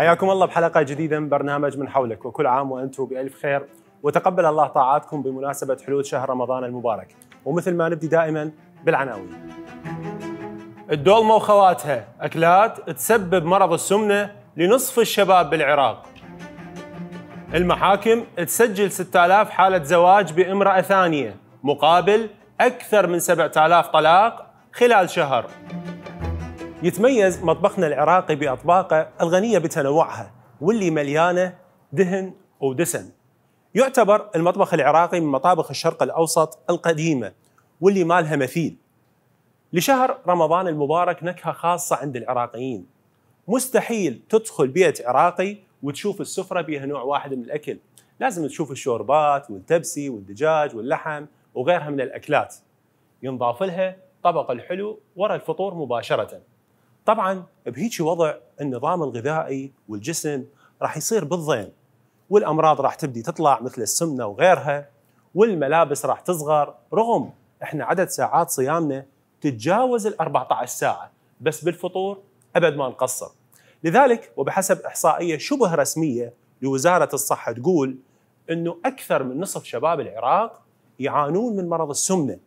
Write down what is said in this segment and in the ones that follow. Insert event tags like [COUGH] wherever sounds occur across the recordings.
حياكم الله بحلقة جديدة من برنامج من حولك وكل عام وأنتم بألف خير وتقبل الله طاعاتكم بمناسبة حلول شهر رمضان المبارك ومثل ما نبدي دائما بالعناوين الدولمة وخواتها أكلات تسبب مرض السمنة لنصف الشباب بالعراق المحاكم تسجل 6000 حالة زواج بامرأة ثانية مقابل أكثر من 7000 طلاق خلال شهر يتميز مطبخنا العراقي بأطباقه الغنية بتنوعها واللي مليانة دهن ودسم يعتبر المطبخ العراقي من مطابخ الشرق الأوسط القديمة واللي ما لها مثيل لشهر رمضان المبارك نكهة خاصة عند العراقيين مستحيل تدخل بيت عراقي وتشوف السفرة بها نوع واحد من الأكل لازم تشوف الشوربات والتبسي والدجاج واللحم وغيرها من الأكلات ينضاف لها طبق الحلو وراء الفطور مباشرة طبعا بهيجي وضع النظام الغذائي والجسم راح يصير بالضيم والامراض راح تبدي تطلع مثل السمنه وغيرها والملابس راح تصغر رغم احنا عدد ساعات صيامنا تتجاوز ال 14 ساعه بس بالفطور ابد ما نقصر لذلك وبحسب احصائيه شبه رسميه لوزاره الصحه تقول انه اكثر من نصف شباب العراق يعانون من مرض السمنه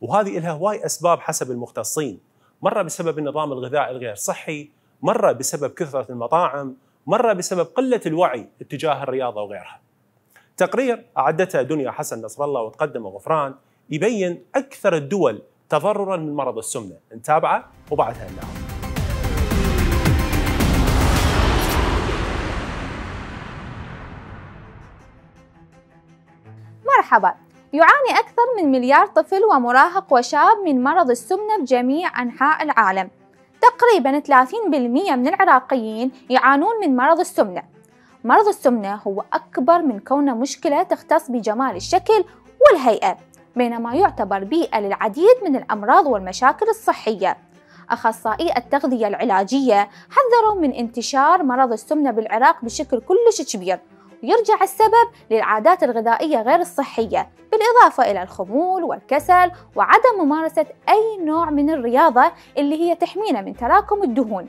وهذه لها هواي اسباب حسب المختصين مرة بسبب النظام الغذائي الغير صحي مرة بسبب كثرة المطاعم مرة بسبب قلة الوعي اتجاه الرياضة وغيرها تقرير أعدته دنيا حسن نصر الله وتقدمه غفران يبين أكثر الدول تضررا من مرض السمنة نتابعه وبعدها نعم. مرحبا يعاني أكثر من مليار طفل ومراهق وشاب من مرض السمنة بجميع أنحاء العالم تقريبا 30% من العراقيين يعانون من مرض السمنة مرض السمنة هو أكبر من كونه مشكلة تختص بجمال الشكل والهيئة بينما يعتبر بيئة للعديد من الأمراض والمشاكل الصحية أخصائي التغذية العلاجية حذروا من انتشار مرض السمنة بالعراق بشكل كلش كبير يرجع السبب للعادات الغذائية غير الصحية بالإضافة إلى الخمول والكسل وعدم ممارسة أي نوع من الرياضة اللي هي تحمينا من تراكم الدهون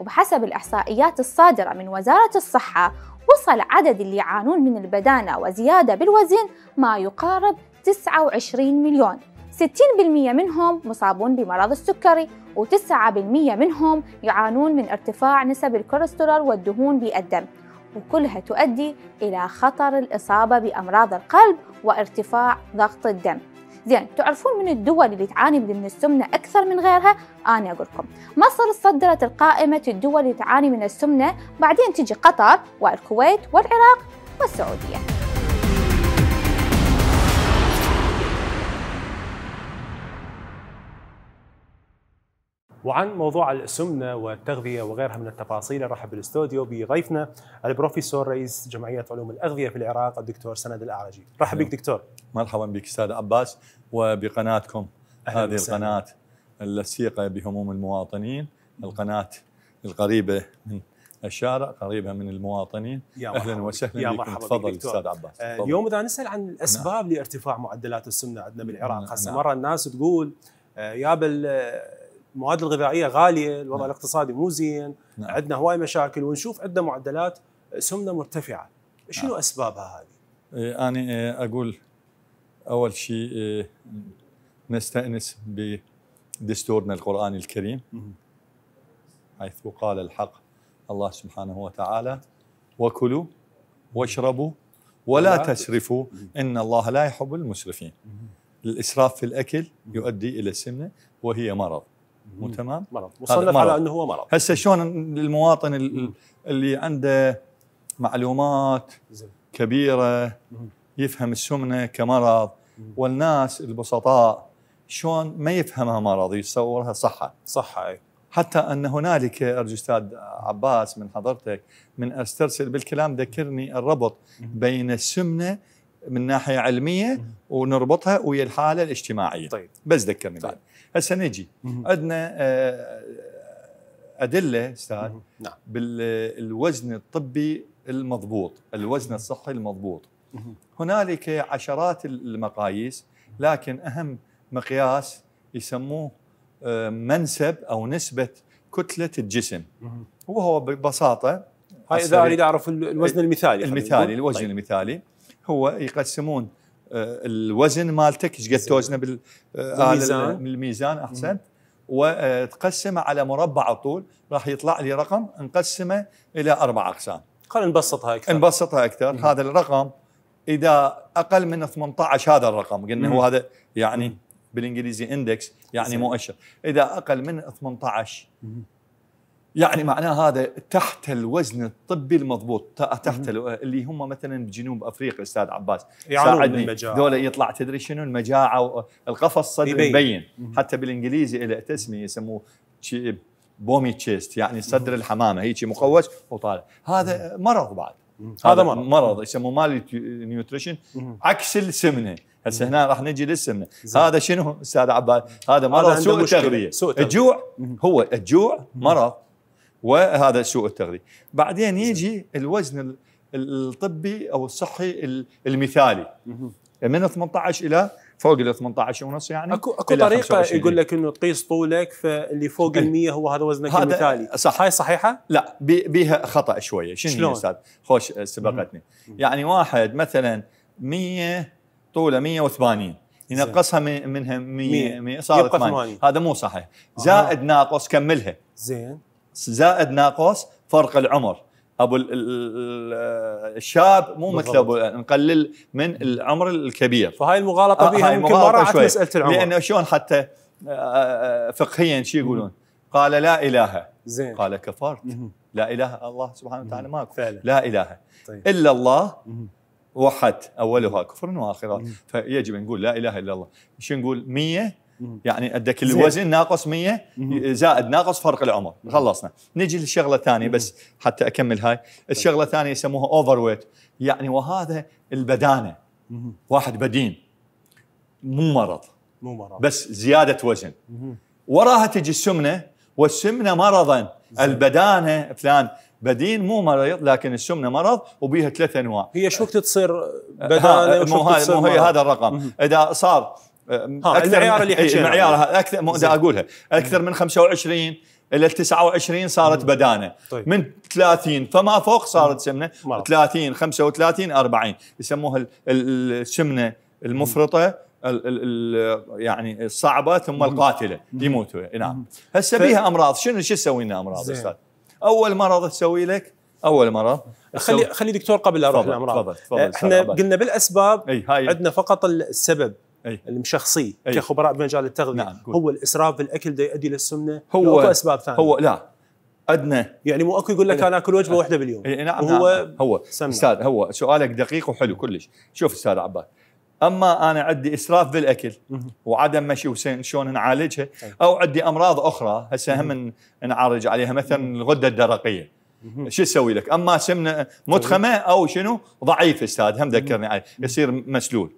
وبحسب الإحصائيات الصادرة من وزارة الصحة وصل عدد اللي يعانون من البدانة وزيادة بالوزن ما يقارب 29 مليون 60% منهم مصابون بمرض السكري و9% منهم يعانون من ارتفاع نسب الكوليسترول والدهون بالدم وكلها تؤدي إلى خطر الإصابة بأمراض القلب وارتفاع ضغط الدم زين تعرفون من الدول اللي تعاني من السمنة أكثر من غيرها أنا أقول لكم مصر صدرت القائمة الدول اللي تعاني من السمنة بعدين تجي قطر والكويت والعراق والسعودية وعن موضوع السمنه والتغذيه وغيرها من التفاصيل نرحب بالاستوديو بضيفنا البروفيسور رئيس جمعيه علوم الاغذيه في العراق الدكتور سند الاعرجي. رحب بك دكتور. مرحبا بك استاذ عباس وبقناتكم هذه القناه اللصيقه بهموم المواطنين، القناه القريبه من الشارع قريبه من المواطنين يا اهلا وسهلا يا مرحبا تفضل استاذ عباس آه، تفضل. اليوم اذا نسال عن الاسباب نعم. لارتفاع معدلات السمنه عندنا بالعراق نعم. هسه نعم. مره الناس تقول آه، يا بال آه، المواد الغذائيه غاليه، الوضع نعم. الاقتصادي مو زين، نعم. عندنا هواي مشاكل ونشوف عندنا معدلات سمنه مرتفعه، شنو نعم. اسبابها هذه؟ إيه، انا إيه، اقول اول شيء إيه، نستانس بدستورنا القراني الكريم حيث قال الحق الله سبحانه وتعالى وكلوا واشربوا ولا تسرفوا ان الله لا يحب المسرفين الاسراف في الاكل يؤدي الى السمنه وهي مرض مو تمام؟ مرض مصنف على انه هو مرض هسه شلون المواطن اللي عنده معلومات كبيره يفهم السمنه كمرض والناس البسطاء شلون ما يفهمها مرض يصورها صحه صحه اي حتى ان هنالك ارجو استاذ عباس من حضرتك من استرسل بالكلام ذكرني الربط بين السمنه من ناحيه علميه ونربطها ويا الحاله الاجتماعيه طيب بس ذكرني طيب. بعد هسه نجي عندنا آه، ادله استاذ نعم. بالوزن الطبي المضبوط الوزن الصحي المضبوط هنالك عشرات المقاييس لكن اهم مقياس يسموه آه، منسب او نسبه كتله الجسم وهو ببساطه هاي اذا اريد اعرف الوزن المثالي المثالي الوزن طيب. المثالي هو يقسمون آه، الوزن مالتك ايش قد توزنه آه، آه، بالميزان بالميزان احسنت وتقسمه على مربع طول راح يطلع لي رقم نقسمه الى اربع اقسام خلينا نبسطها اكثر نبسطها اكثر مم. هذا الرقم اذا اقل من 18 هذا الرقم قلنا هو هذا يعني بالانجليزي اندكس يعني مؤشر اذا اقل من 18 يعني معناه هذا تحت الوزن الطبي المضبوط تحت اللي هم مثلا بجنوب افريقيا استاذ عباس ساعدني دولة يطلع تدري شنو المجاعه القفص الصدري يبين يبين. حتى بالانجليزي له تسميه يسموه بومي تشيست يعني صدر الحمامه هيك مقوس وطالع هذا مرض بعد هذا مرض مرض يسموه مال نيوتريشن عكس السمنه هسه هنا راح نجي للسمنه هذا شنو استاذ عباس هذا مرض سوء تغذيه الجوع هو الجوع مرض وهذا سوء التغذيه بعدين يجي الوزن الطبي او الصحي المثالي من 18 الى فوق ال 18 ونص يعني اكو اكو طريقه يقول لك انه تقيس طولك فاللي فوق إيه. ال 100 هو هذا وزنك هذا المثالي صح هاي صحيحه؟ لا بيها خطا شويه شنو استاذ خوش آه، سبقتني يعني واحد مثلا 100 طوله 180 ينقصها منها 100 100 صار 80 هذا مو صحيح آه. زائد ناقص كملها زين زائد ناقص فرق العمر ابو الشاب مو مثل ابو نقلل من العمر الكبير فهاي المغالطه آه يمكن ما راحت مساله العمر لانه شلون حتى آه، آه، فقهيا شو يقولون؟ قال لا اله زين قال كفرت لا اله الله سبحانه وتعالى ماكو فعلا. لا اله طيب. الا الله وحد اولها كفر واخرها فيجب نقول لا اله الا الله شو نقول 100 يعني عندك الوزن ناقص 100 زائد ناقص فرق العمر خلصنا نجي للشغله الثانيه بس حتى اكمل هاي الشغله الثانيه يسموها اوفر ويت يعني وهذا البدانه واحد بدين مو مرض مو مرض بس زياده وزن وراها تجي السمنه والسمنه مرضا البدانه فلان بدين مو مريض لكن السمنه مرض وبيها ثلاث انواع هي شو وقت تصير آه، بدانه مو, هاي مو هي هذا الرقم اذا صار اكثر المعيار اللي حكينا المعيار اكثر مو اقولها اكثر من 25 الى 29 صارت بدانه طيب. من 30 فما فوق صارت سمنه 30 35 40 يسموها السمنه المفرطه الـ الـ يعني الصعبه ثم القاتله يموتوا نعم هسه بيها امراض شنو شو تسوي لنا امراض استاذ؟ اول مرض تسوي لك اول مرض خلي خلي دكتور قبل اروح الامراض احنا قلنا بالاسباب عندنا فقط السبب المشخصي أي. كخبراء بمجال التغذيه نعم. هو الاسراف بالاكل ده يؤدي للسمنه هو أو اسباب ثانيه هو لا ادنى يعني مو اكو يقول لك انا اكل وجبه واحده باليوم نعم, نعم هو هو سمنة. استاذ هو سؤالك دقيق وحلو كلش شوف استاذ عباد اما انا عندي اسراف بالاكل وعدم مشي شلون نعالجها او عندي امراض اخرى هسه هم نعالج عليها مثلا الغده الدرقيه شو يسوي لك؟ اما سمنه متخمه او شنو؟ ضعيف استاذ هم ذكرني عليه يصير مسلول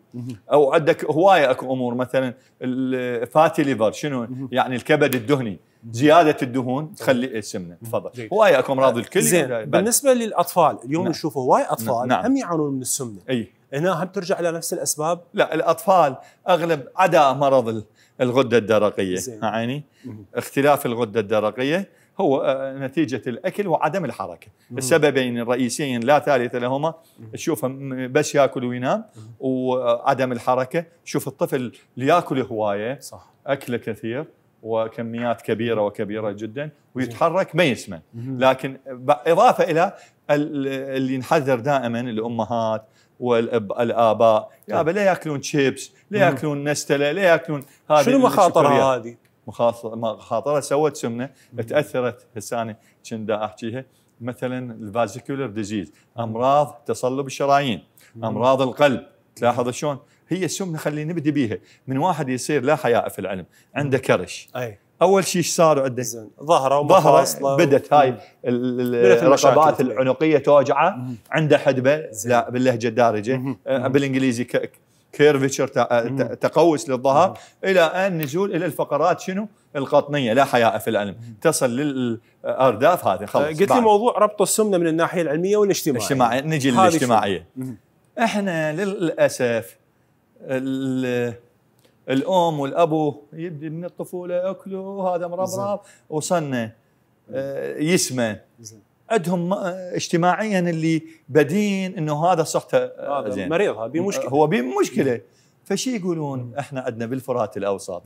او عندك هوايه اكو امور مثلا الفاتي ليفر شنو؟ يعني الكبد الدهني زياده الدهون تخلي السمنه تفضل هوايه اكو امراض الكل زين بالنسبه للاطفال اليوم نعم. نشوف هوايه اطفال نعم. هم يعانون من السمنه اي هنا هم ترجع الى نفس الاسباب؟ لا الاطفال اغلب عدا مرض الغده الدرقيه يعني اختلاف الغده الدرقيه هو آه، نتيجه الاكل وعدم الحركه السببين الرئيسيين لا ثالث لهما تشوفه بس ياكل وينام وعدم الحركه شوف الطفل ياكل هوايه صح اكله كثير وكميات كبيره وكبيره جدا ويتحرك ما يسمن لكن اضافه الى اللي نحذر دائما الامهات والاباء يا لا ياكلون شيبس لا ياكلون نستله لا ياكلون هذه شنو المخاطر هذه مخاطره سوت سمنه تاثرت هسه انا كنت احكيها مثلا الفازيكولر ديزيز امراض تصلب الشرايين امراض القلب تلاحظ شلون هي السمنه خلينا نبدي بيها من واحد يصير لا حياء في العلم عنده كرش أي. اول شيء ايش صار عنده؟ ظهره ظهره بدت هاي الرقبات العنقيه توجعه عنده حدبه لا باللهجه الدارجه أه، بالانجليزي كيرفتشر آه، تقوس للظهر الى ان نزول الى الفقرات شنو؟ القطنيه لا حياء في العلم تصل للارداف هذه خلاص آه، قلت لي موضوع ربط السمنه من الناحيه العلميه والاجتماعيه الاجتماعي نجي للاجتماعيه احنا للاسف الام والابو يبدي من الطفوله اكله هذا مربرب وصلنا آه، يسمن عندهم آه، اجتماعيا اللي بدين انه هذا صحته آه، زين مريض هذا بمشكله آه، هو بمشكله فشي يقولون احنا عندنا بالفرات الاوسط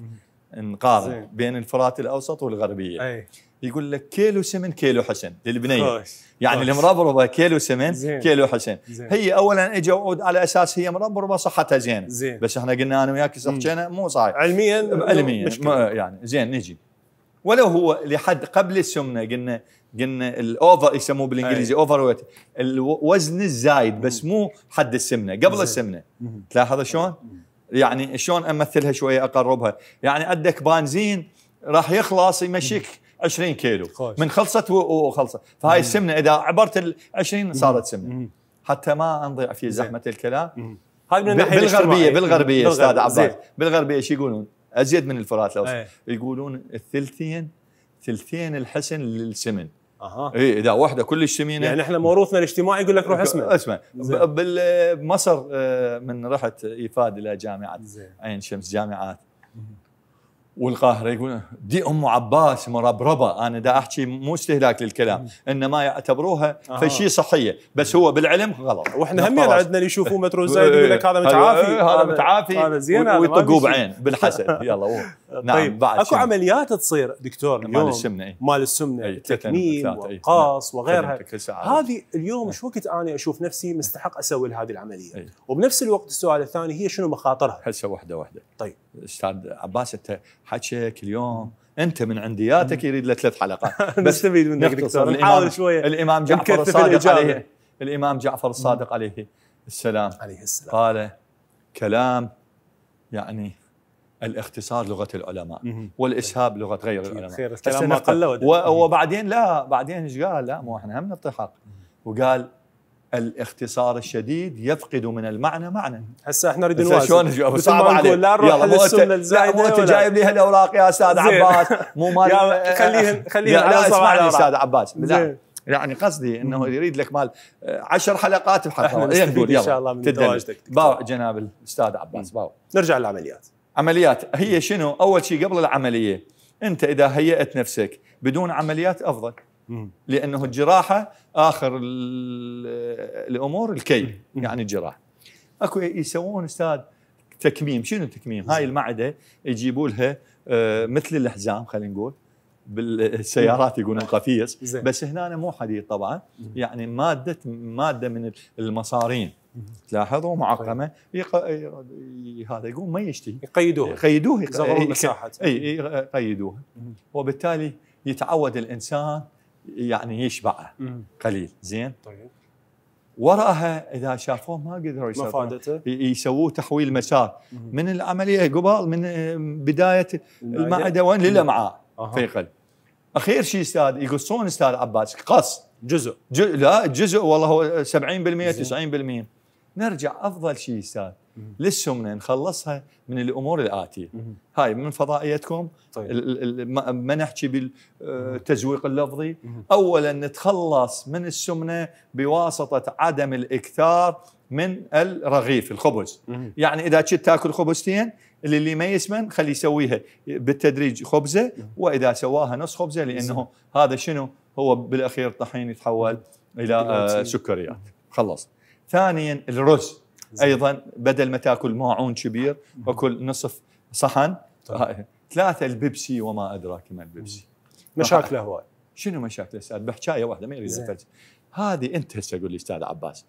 نقارن بين الفرات الاوسط والغربيه أي. يقول لك كيلو سمن كيلو حسن للبنيه يعني المربربه كيلو سمن زين. كيلو حسن زين. هي اولا اجوا على اساس هي مربربه صحتها زينه زين. بس احنا قلنا انا وياك صحتنا مو صحيح علميا علميا يعني زين نجي ولو هو لحد قبل السمنه قلنا قلنا الاوفر يسموه بالانجليزي اوفر ويت الوزن الزايد بس مو حد السمنه قبل السمنه تلاحظ شلون؟ يعني شلون امثلها شويه اقربها يعني عندك بنزين راح يخلص يمشيك 20 كيلو خوش. من خلصت وخلصت فهاي السمنه اذا عبرت ال 20 صارت سمنه حتى ما انضيع في زحمه الكلام هاي من الناحيه بالغربيه بالغربيه استاذ عباس بالغربيه ايش يقولون؟ ازيد من الفرات لو يقولون الثلثين ثلثين الحسن للسمن اها اي اذا واحده كلش ثمينه يعني احنا موروثنا الاجتماعي يقول لك روح اسمع اسمع بمصر آه، من رحت ايفاد الى جامعه عين شمس جامعات والقاهره يقول دي ام عباس مربربه انا دا احكي مو استهلاك للكلام انما يعتبروها آه. فشي صحيه بس هو بالعلم غلط واحنا هم عندنا اللي يشوفوه مترو زايد يقول لك هذا متعافي هذا إيه، متعافي زين ويطقوه بعين بالحسد [LAUGHS] يلا طيب، نعم بعد اكو عمليات تصير دكتور اليوم إيه. مال السمنه مال السمنه تكميم إيه. وقاص نعم، وغيرها هذه اليوم شو وقت انا اشوف نفسي مستحق اسوي هذه العمليه وبنفس الوقت السؤال الثاني هي شنو مخاطرها؟ هسه واحده واحده طيب استاذ عباس انت حكيك اليوم انت من عندياتك يريد له ثلاث حلقات [LAUGHS] بس نستفيد منك دكتور نحاول شويه الامام جعفر الصادق عليه الامام جعفر الصادق عليه السلام عليه السلام قال كلام يعني الاختصار لغه العلماء والاسهاب لغه غير العلماء خير الكلام ما قل وبعدين لا بعدين ايش قال لا مو احنا هم نعطي حق وقال الاختصار الشديد يفقد من المعنى معنى هسه احنا نريد نوازن شلون نجاوب صعب عليك لا نروح للسنه الزايده مو انت جايب لي هالاوراق يا استاذ عباس مو مال خليهم [LAUGHS] خليهم [LAUGHS] لا اسمعني استاذ عباس لا يعني قصدي انه يريد لك مال عشر حلقات بحلقه احنا ان شاء الله من تواجدك باو جناب الاستاذ عباس باو نرجع للعمليات عمليات هي شنو اول شيء قبل العمليه انت اذا هيئت نفسك بدون عمليات افضل لانه الجراحه اخر الامور الكي يعني الجراحه اكو يسوون استاذ تكميم شنو تكميم هاي المعده يجيبوا لها آه، مثل الحزام خلينا نقول بالسيارات يقولون قفيص بس هنا مو حديد طبعا يعني ماده ماده من المصارين تلاحظوا طيب. معقمه هذا يقول ما يشتهي يقيدوها يقيدوها يصغرون اي يقيدوها وبالتالي يتعود الانسان يعني يشبعه قليل زين طيب وراها اذا شافوه ما قدروا يسووه يسووه تحويل مسار من العمليه قبل من بدايه المعده وين للامعاء أه. فيقل اخير شيء استاذ يقصون استاذ عباس قص جزء, جزء لا جزء والله هو 70% 90% نرجع افضل شيء استاذ للسمنه نخلصها من الامور الاتيه هاي من فضائيتكم طيب. ما نحكي بالتزويق آه، اللفظي اولا نتخلص من السمنه بواسطه عدم الاكثار من الرغيف الخبز يعني اذا كنت تاكل خبزتين اللي اللي ما يسمن خليه يسويها بالتدريج خبزه واذا سواها نص خبزه لانه هذا شنو هو بالاخير طحين يتحول الى آه، سكريات خلصت ثانيا الرز ايضا بدل ما تاكل ماعون كبير وكل نصف صحن طيب. ثلاثه البيبسي وما ادراك ما البيبسي مشاكله هواي شنو مشاكله استاذ بحكايه واحده ما يريد افلسف هذه انت هسه قول لي استاذ عباس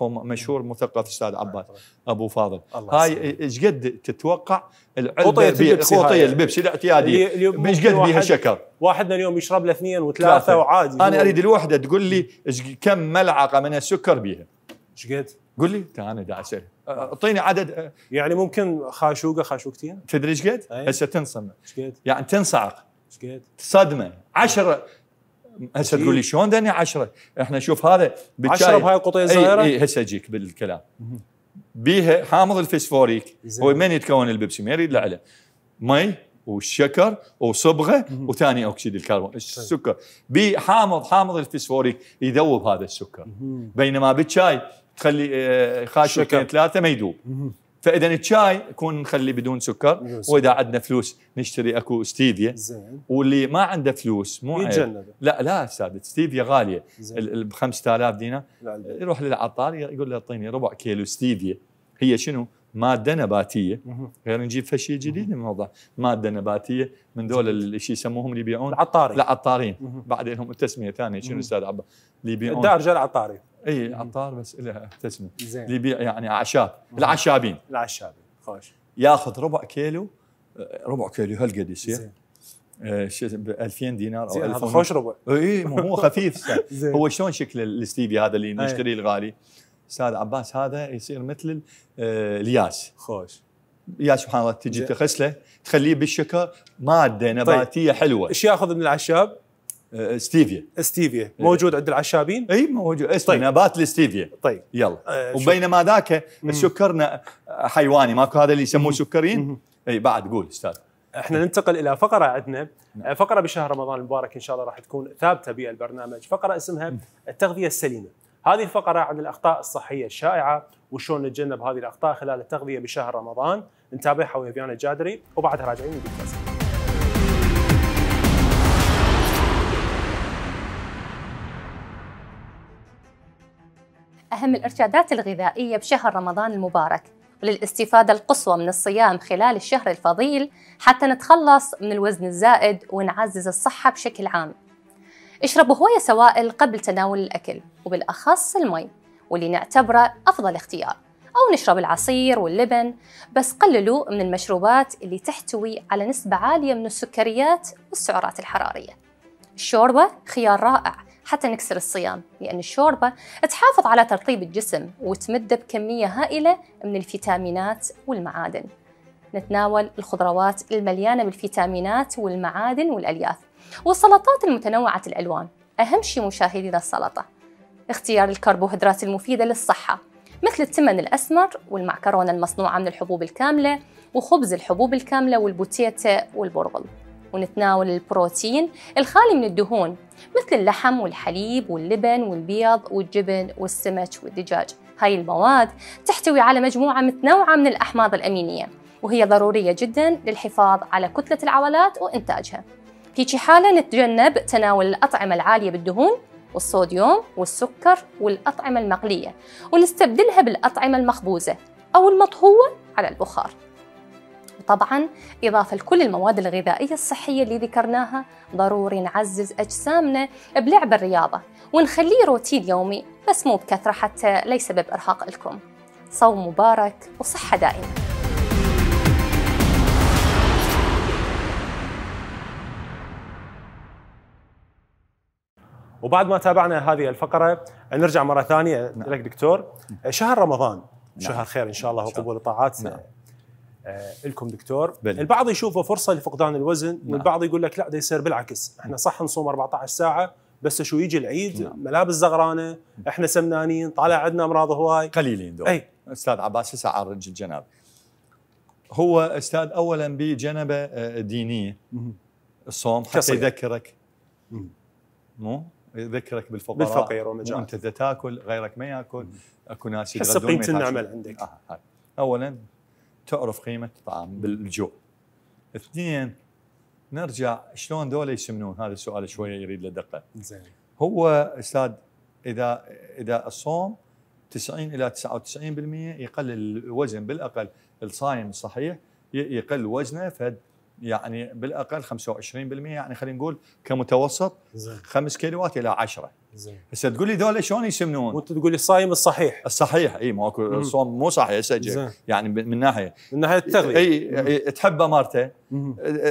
مشهور مثقف استاذ طيب، عباس طيب. ابو فاضل هاي ايش قد تتوقع العلبه قطيه البيبسي قطيه البيبسي الاعتياديه ايش قد بيها شكر واحدنا اليوم يشرب له اثنين وثلاثه وعادي انا اريد الوحده تقول لي كم ملعقه من السكر بيها ايش قد؟ قول لي انا دا اسال اعطيني عدد يعني ممكن خاشوقه خاشوقتين تدري ايش قد؟ هسه تنصم ايش قد؟ يعني تنصعق ايش قد؟ صدمه 10 هسه تقول لي شلون دني 10 احنا شوف هذا 10 بهاي القطيه الصغيره اي, هسه اجيك بالكلام بيها حامض الفسفوريك هو من يتكون البيبسي ما يريد له مي والشكر وصبغه وثاني اكسيد الكربون طيب. السكر بحامض حامض الفسفوريك يذوب هذا السكر بينما بالشاي تخلي آه، خاشوه ثلاثه ما يذوب فاذا الشاي يكون نخليه بدون سكر واذا عندنا فلوس نشتري اكو ستيفيا زين واللي ما عنده فلوس مو يتجنب لا لا استاذ ستيفيا غاليه ب 5000 دينار يروح للعطار يقول له اعطيني ربع كيلو ستيفيا هي شنو؟ ماده نباتيه غير نجيب فشي جديد من الموضوع ماده نباتيه من دول اللي يسموهم اللي يبيعون العطاري العطارين بعدين لهم تسميه ثانيه شنو استاذ عبد اللي يبيعون الدار العطاري اي عطار بس لها تسميه زين اللي يبيع يعني اعشاب العشابين العشابين خوش ياخذ ربع كيلو ربع كيلو هالقد يصير آه، ب 2000 دينار او 1000 خوش ربع اي مو خفيف [LAUGHS] هو شلون شكل الستيفي هذا اللي نشتريه الغالي استاذ عباس هذا يصير مثل آه، الياس خوش يا سبحان الله تجي تغسله تخليه بالشكر ماده طيب. نباتيه طيب. حلوه ايش ياخذ من العشاب؟ آه، آه، ستيفيا ستيفيا إيه. موجود عند العشابين اي موجود طيب. اسمه طيب. نبات الستيفيا طيب يلا آه وبينما ذاك السكرنا حيواني ماكو هذا اللي يسموه سكرين اي بعد قول استاذ احنا ننتقل الى فقره عندنا نعم. آه، فقره بشهر رمضان المبارك ان شاء الله راح تكون ثابته بالبرنامج فقره اسمها التغذيه السليمه هذه الفقره عن الاخطاء الصحيه الشائعه وشلون نتجنب هذه الاخطاء خلال التغذيه بشهر رمضان نتابعها ويا فيانا الجادري وبعدها راجعين نقول أهم الإرشادات الغذائية بشهر رمضان المبارك وللاستفادة القصوى من الصيام خلال الشهر الفضيل حتى نتخلص من الوزن الزائد ونعزز الصحة بشكل عام اشربوا هواية سوائل قبل تناول الأكل وبالأخص المي واللي نعتبره أفضل اختيار أو نشرب العصير واللبن بس قللوا من المشروبات اللي تحتوي على نسبة عالية من السكريات والسعرات الحرارية الشوربة خيار رائع حتى نكسر الصيام لأن الشوربة تحافظ على ترطيب الجسم وتمده بكمية هائلة من الفيتامينات والمعادن نتناول الخضروات المليانة بالفيتامينات والمعادن والألياف والسلطات المتنوعة الألوان أهم شيء مشاهدينا السلطة اختيار الكربوهيدرات المفيدة للصحة مثل التمن الأسمر والمعكرونة المصنوعة من الحبوب الكاملة وخبز الحبوب الكاملة والبوتيتا والبرغل ونتناول البروتين الخالي من الدهون مثل اللحم والحليب واللبن والبيض والجبن والسمك والدجاج هاي المواد تحتوي على مجموعة متنوعة من الأحماض الأمينية وهي ضرورية جدا للحفاظ على كتلة العضلات وإنتاجها في حالة نتجنب تناول الأطعمة العالية بالدهون والصوديوم والسكر والأطعمة المقلية ونستبدلها بالأطعمة المخبوزة أو المطهوة على البخار طبعا إضافة لكل المواد الغذائية الصحية اللي ذكرناها ضروري نعزز أجسامنا بلعب الرياضة ونخليه روتين يومي بس مو بكثرة حتى لا يسبب إرهاق لكم صوم مبارك وصحة دائمة وبعد ما تابعنا هذه الفقره نرجع مره ثانيه نعم. لك دكتور نعم. شهر رمضان نعم. شهر خير ان شاء الله وقبول الطاعات نعم. آه، لكم دكتور بلي. البعض يشوفه فرصه لفقدان الوزن نعم. والبعض يقول لك لا ده يصير بالعكس احنا صح نصوم 14 ساعه بس شو يجي العيد نعم. ملابس زغرانه احنا سمنانين طالع عندنا امراض هواي قليلين دول اي استاذ عباس هسه عرج الجناب هو استاذ اولا بجنبه آه، دينيه الصوم حتى كصير. يذكرك مو يذكرك بالفقراء بالفقير والمجاعة انت تاكل غيرك ما ياكل اكو ناس يتغدون حس قيمه النعمه عندك آه. اولا تعرف قيمه الطعام بالجوع اثنين نرجع شلون دول يسمنون هذا السؤال شويه يريد له دقه زين هو استاذ اذا اذا الصوم 90 الى 99% يقلل الوزن بالاقل الصايم الصحيح يقل وزنه فد يعني بالاقل 25% يعني خلينا نقول كمتوسط 5 كيلوات الى 10 زين هسه تقول لي ذولا شلون يسمنون؟ وانت تقول لي الصايم الصحيح الصحيح اي ماكو صوم مو صحيح هسه يعني من ناحيه من ناحيه التغذيه اي, تحبه مرته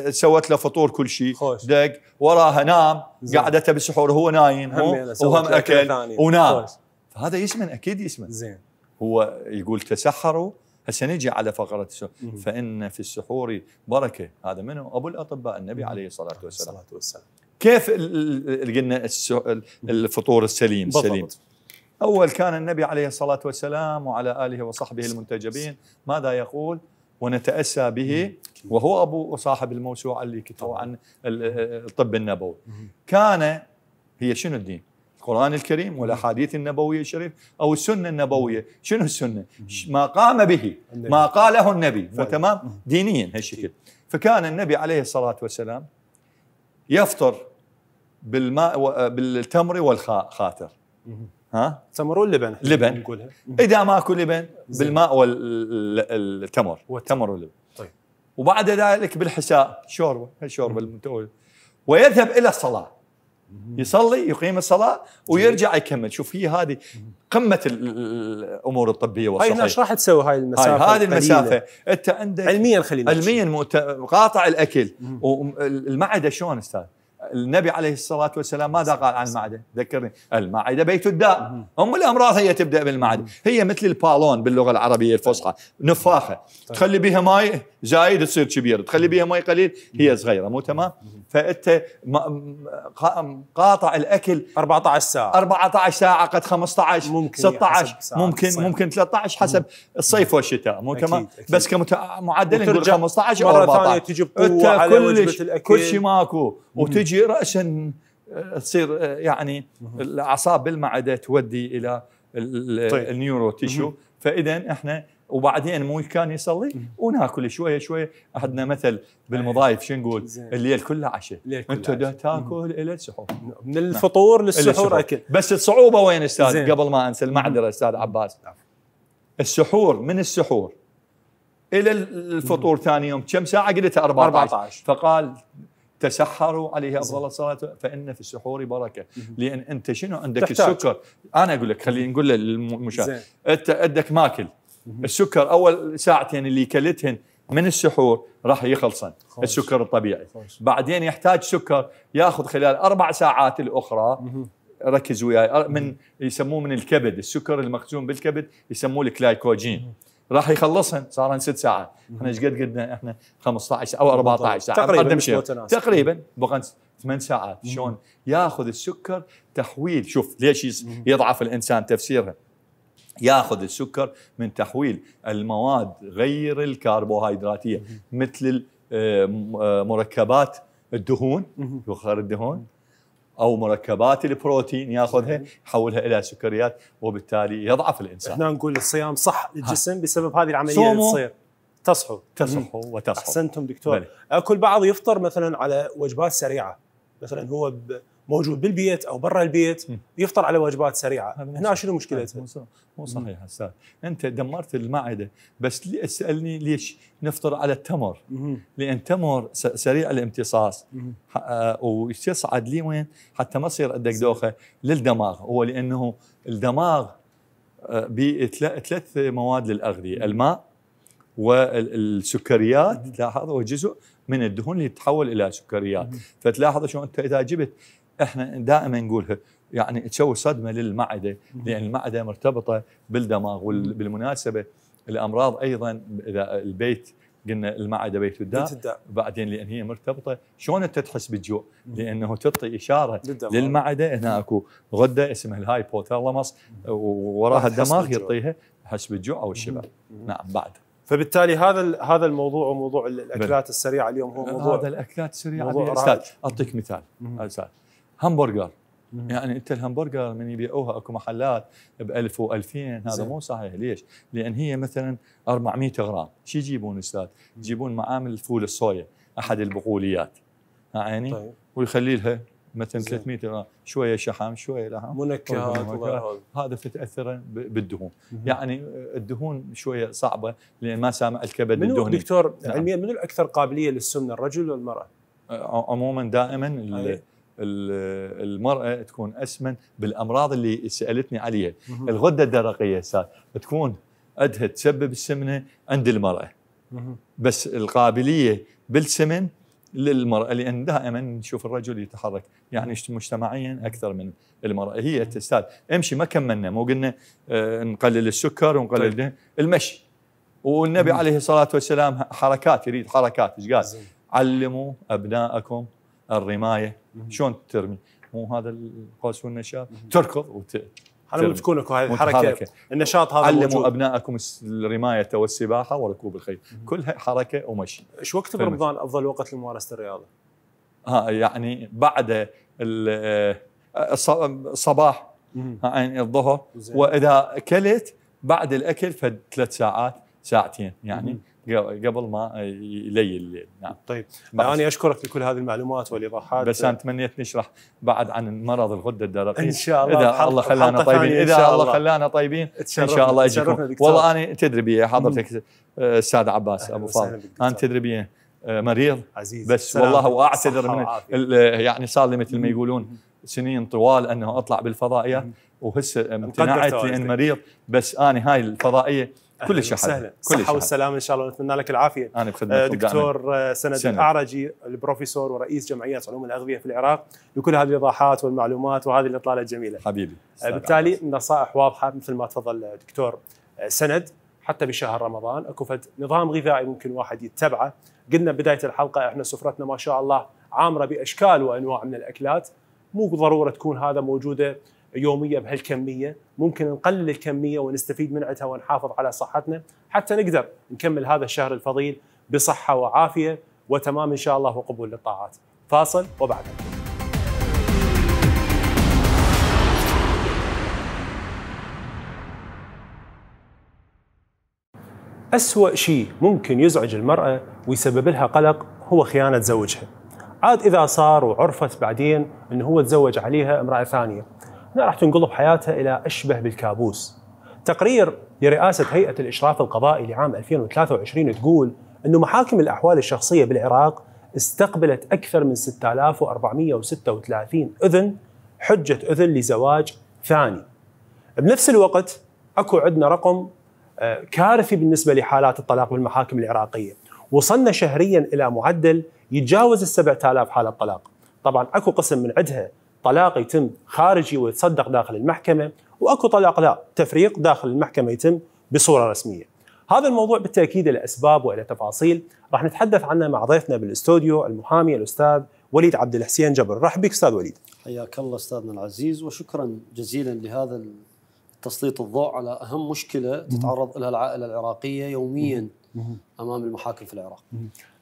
سوت له فطور كل شيء دق وراها نام قعدته بالسحور وهو نايم هو وهم اكل ونام فهذا يسمن اكيد يسمن زين هو يقول تسحروا هسه نجي على فقره السحور فان في السحور بركه هذا منه ابو الاطباء النبي عليه الصلاه والسلام الصلاه والسلام كيف قلنا الفطور السليم بالضبط. سليم اول كان النبي عليه الصلاه والسلام وعلى اله وصحبه المنتجبين ماذا يقول ونتاسى به وهو ابو صاحب الموسوعه اللي كتبوا عن الطب النبوي كان هي شنو الدين القرآن الكريم والأحاديث النبوية الشريف أو السنة النبوية شنو السنة ما قام به ما قاله النبي نعم. تمام دينيا هالشكل فكان النبي عليه الصلاة والسلام يفطر بالماء بالتمر والخاتر ها تمر واللبن لبن نقولها اذا اكل لبن بالماء والتمر والتمر واللبن طيب وبعد ذلك بالحساء شوربه شوربه ويذهب الى الصلاه يصلي يقيم الصلاه ويرجع يكمل شوف هي هذه قمه الامور الطبيه والصحيه هاي ايش راح تسوي هاي المسافه هاي هذه المسافه انت عندك علميا خلينا علميا مؤت... قاطع الاكل والمعده شلون استاذ النبي عليه الصلاة والسلام ماذا قال عن المعدة ذكرني المعدة بيت الداء أم الأمراض هي تبدأ بالمعدة هي مثل البالون باللغة العربية الفصحى نفاخة طيب. تخلي بها ماي زايد تصير كبيرة تخلي بها ماي قليل هي صغيرة مو تمام فانت قاطع الاكل 14 ساعه 14 ساعه قد 15 ممكن 16 ممكن صحيح. ممكن 13 حسب الصيف والشتاء مو كمان بس كمعدل نقول 15 او 14 مره ثانيه تجي بقوه على كلش الاكل كل شيء ماكو وتجي راسا آه، تصير آه، يعني الاعصاب بالمعده تودي الى طيب. النيورو تيشو فاذا احنا وبعدين مو كان يصلي وناكل شويه شويه عندنا مثل إيه. بالمضايف شو نقول الليل كله عشاء انت ده تاكل الى السحور من نعم. الفطور للسحور اكل بس الصعوبه وين استاذ قبل ما انسى المعذره استاذ عباس نعم. السحور من السحور الى الفطور ثاني يوم كم ساعه قلت 14. 14 فقال تسحروا عليه افضل الصلاه فان في السحور بركه لان انت شنو عندك تحتاج. السكر انا اقول لك خلينا نقول للمشاهد انت عندك ماكل السكر اول ساعتين اللي كلتهن من السحور راح يخلصن السكر الطبيعي خلص. بعدين يحتاج سكر ياخذ خلال اربع ساعات الاخرى ركز وياي من يسموه من الكبد السكر المخزون بالكبد يسموه الكلايكوجين راح يخلصن صارن ست ساعات احنا ايش قد قدنا احنا 15 او 14 ساعه تقريبا شيء تقريبا بقى ثمان ساعات شلون ياخذ السكر تحويل شوف ليش يضعف الانسان تفسيرها ياخذ السكر من تحويل المواد غير الكربوهيدراتيه مثل آه، آه، مركبات الدهون بخار الدهون او مركبات البروتين ياخذها يحولها الى سكريات وبالتالي يضعف الانسان احنا نقول الصيام صح للجسم بسبب هذه العمليه اللي تصير تصحو تصحو وتصحو احسنتم دكتور بلي. بعض يفطر مثلا على وجبات سريعه مثلا هو ب... موجود بالبيت او برا البيت يفطر على وجبات سريعه هنا شنو مشكلتها مو صحيح استاذ انت دمرت المعده بس لي اسالني ليش نفطر على التمر لان تمر سريع الامتصاص آه، ويصعد لي وين حتى ما يصير عندك دوخه للدماغ هو لانه الدماغ آه، بثلاث مواد للاغذيه الماء والسكريات تلاحظ هو جزء من الدهون اللي تتحول الى سكريات فتلاحظ شلون انت اذا جبت احنا دائما نقولها يعني تسوي صدمه للمعده لان المعده مرتبطه بالدماغ وبالمناسبه الامراض ايضا اذا البيت قلنا المعده بيت الداء بعدين لان هي مرتبطه شلون انت تحس بالجوع؟ لانه تعطي اشاره للمعده هنا اكو غده اسمها الهايبوثالاموس ووراها الدماغ يعطيها حس بالجوع او الشبع نعم بعد فبالتالي هذا هذا الموضوع وموضوع الاكلات السريعه اليوم هو آه، موضوع هذا الاكلات السريعه استاذ اعطيك مثال استاذ همبرجر يعني انت الهمبرجر من يبيعوها اكو محلات ب 1000 و2000 هذا مو صحيح ليش؟ لان هي مثلا 400 غرام شو يجيبون استاذ؟ يجيبون معامل فول الصويا احد البقوليات عيني طيب. ويخلي لها مثلا 300 غرام شويه شحم شويه لحم منكهات هذا فتاثر بالدهون يعني الدهون شويه صعبه لان ما سامع الكبد منو الدهني دكتور نعم. علميا منو الاكثر قابليه للسمنه الرجل ولا المراه؟ عموما دائما المراه تكون اسمن بالامراض اللي سالتني عليها الغده الدرقيه تكون أدها تسبب السمنه عند المراه بس القابليه بالسمن للمرأة لأن دائما نشوف الرجل يتحرك يعني مجتمعيا أكثر من المرأة هي تستاهل امشي ما كملنا مو قلنا آه نقلل السكر ونقلل طيب. المشي والنبي مم. عليه الصلاة والسلام حركات يريد حركات ايش قال علموا أبناءكم الرماية شلون ترمي مو هذا القوس والنشاط تركض وت... على تكون اكو هذه الحركه النشاط هذا علموا موجود. ابنائكم الرمايه والسباحه وركوب الخيل كلها حركه ومشي ايش وقت رمضان افضل وقت لممارسه الرياضه؟ ها يعني بعد الصباح آه، يعني الظهر واذا اكلت بعد الاكل فد ثلاث ساعات ساعتين يعني مم. قبل ما يلي الليل نعم طيب انا اشكرك لكل هذه المعلومات والايضاحات بس انا تمنيت نشرح بعد عن مرض الغده الدرقيه ان شاء الله اذا حلق الله خلانا طيبين اذا الله خلانا طيبين ان شاء الله اجيكم والله انا بي حضرتك أمم. استاذ عباس ابو فاضل انا بي مريض عزيز بس والله واعتذر من يعني صار لي مثل ما أمم. يقولون سنين طوال انه اطلع بالفضائيه وهسه امتنعت لان مريض بس انا هاي الفضائيه كل شيء سهلا الصحه والسلامه ان شاء الله ونتمنى لك العافيه انا بخدمتكم آه، دكتور آه، سند, الاعرجي البروفيسور ورئيس جمعيه علوم الاغذيه في العراق لكل هذه الايضاحات والمعلومات وهذه الاطلاله الجميله حبيبي آه، بالتالي نصائح واضحه مثل ما تفضل دكتور سند حتى بشهر رمضان اكو فد نظام غذائي ممكن واحد يتبعه قلنا بدايه الحلقه احنا سفرتنا ما شاء الله عامره باشكال وانواع من الاكلات مو بالضروره تكون هذا موجوده يوميه بهالكميه ممكن نقلل الكميه ونستفيد من عتها ونحافظ على صحتنا حتى نقدر نكمل هذا الشهر الفضيل بصحه وعافيه وتمام ان شاء الله وقبول للطاعات فاصل وبعدها أسوأ شيء ممكن يزعج المرأة ويسبب لها قلق هو خيانة زوجها عاد إذا صار وعرفت بعدين أنه هو تزوج عليها امرأة ثانية راح تنقلب حياتها الى اشبه بالكابوس. تقرير لرئاسه هيئه الاشراف القضائي لعام 2023 تقول انه محاكم الاحوال الشخصيه بالعراق استقبلت اكثر من 6436 اذن حجه اذن لزواج ثاني. بنفس الوقت اكو عندنا رقم آه، كارثي بالنسبه لحالات الطلاق بالمحاكم العراقيه. وصلنا شهريا الى معدل يتجاوز ال 7000 حاله طلاق. طبعا اكو قسم من عندها طلاق يتم خارجي ويتصدق داخل المحكمه واكو طلاق لا تفريق داخل المحكمه يتم بصوره رسميه. هذا الموضوع بالتاكيد له اسباب وله تفاصيل راح نتحدث عنه مع ضيفنا بالاستوديو المحامي الاستاذ وليد عبد الحسين جبر رحب بك استاذ وليد حياك الله استاذنا العزيز وشكرا جزيلا لهذا تسليط الضوء على اهم مشكله تتعرض لها العائله العراقيه يوميا امام المحاكم في العراق.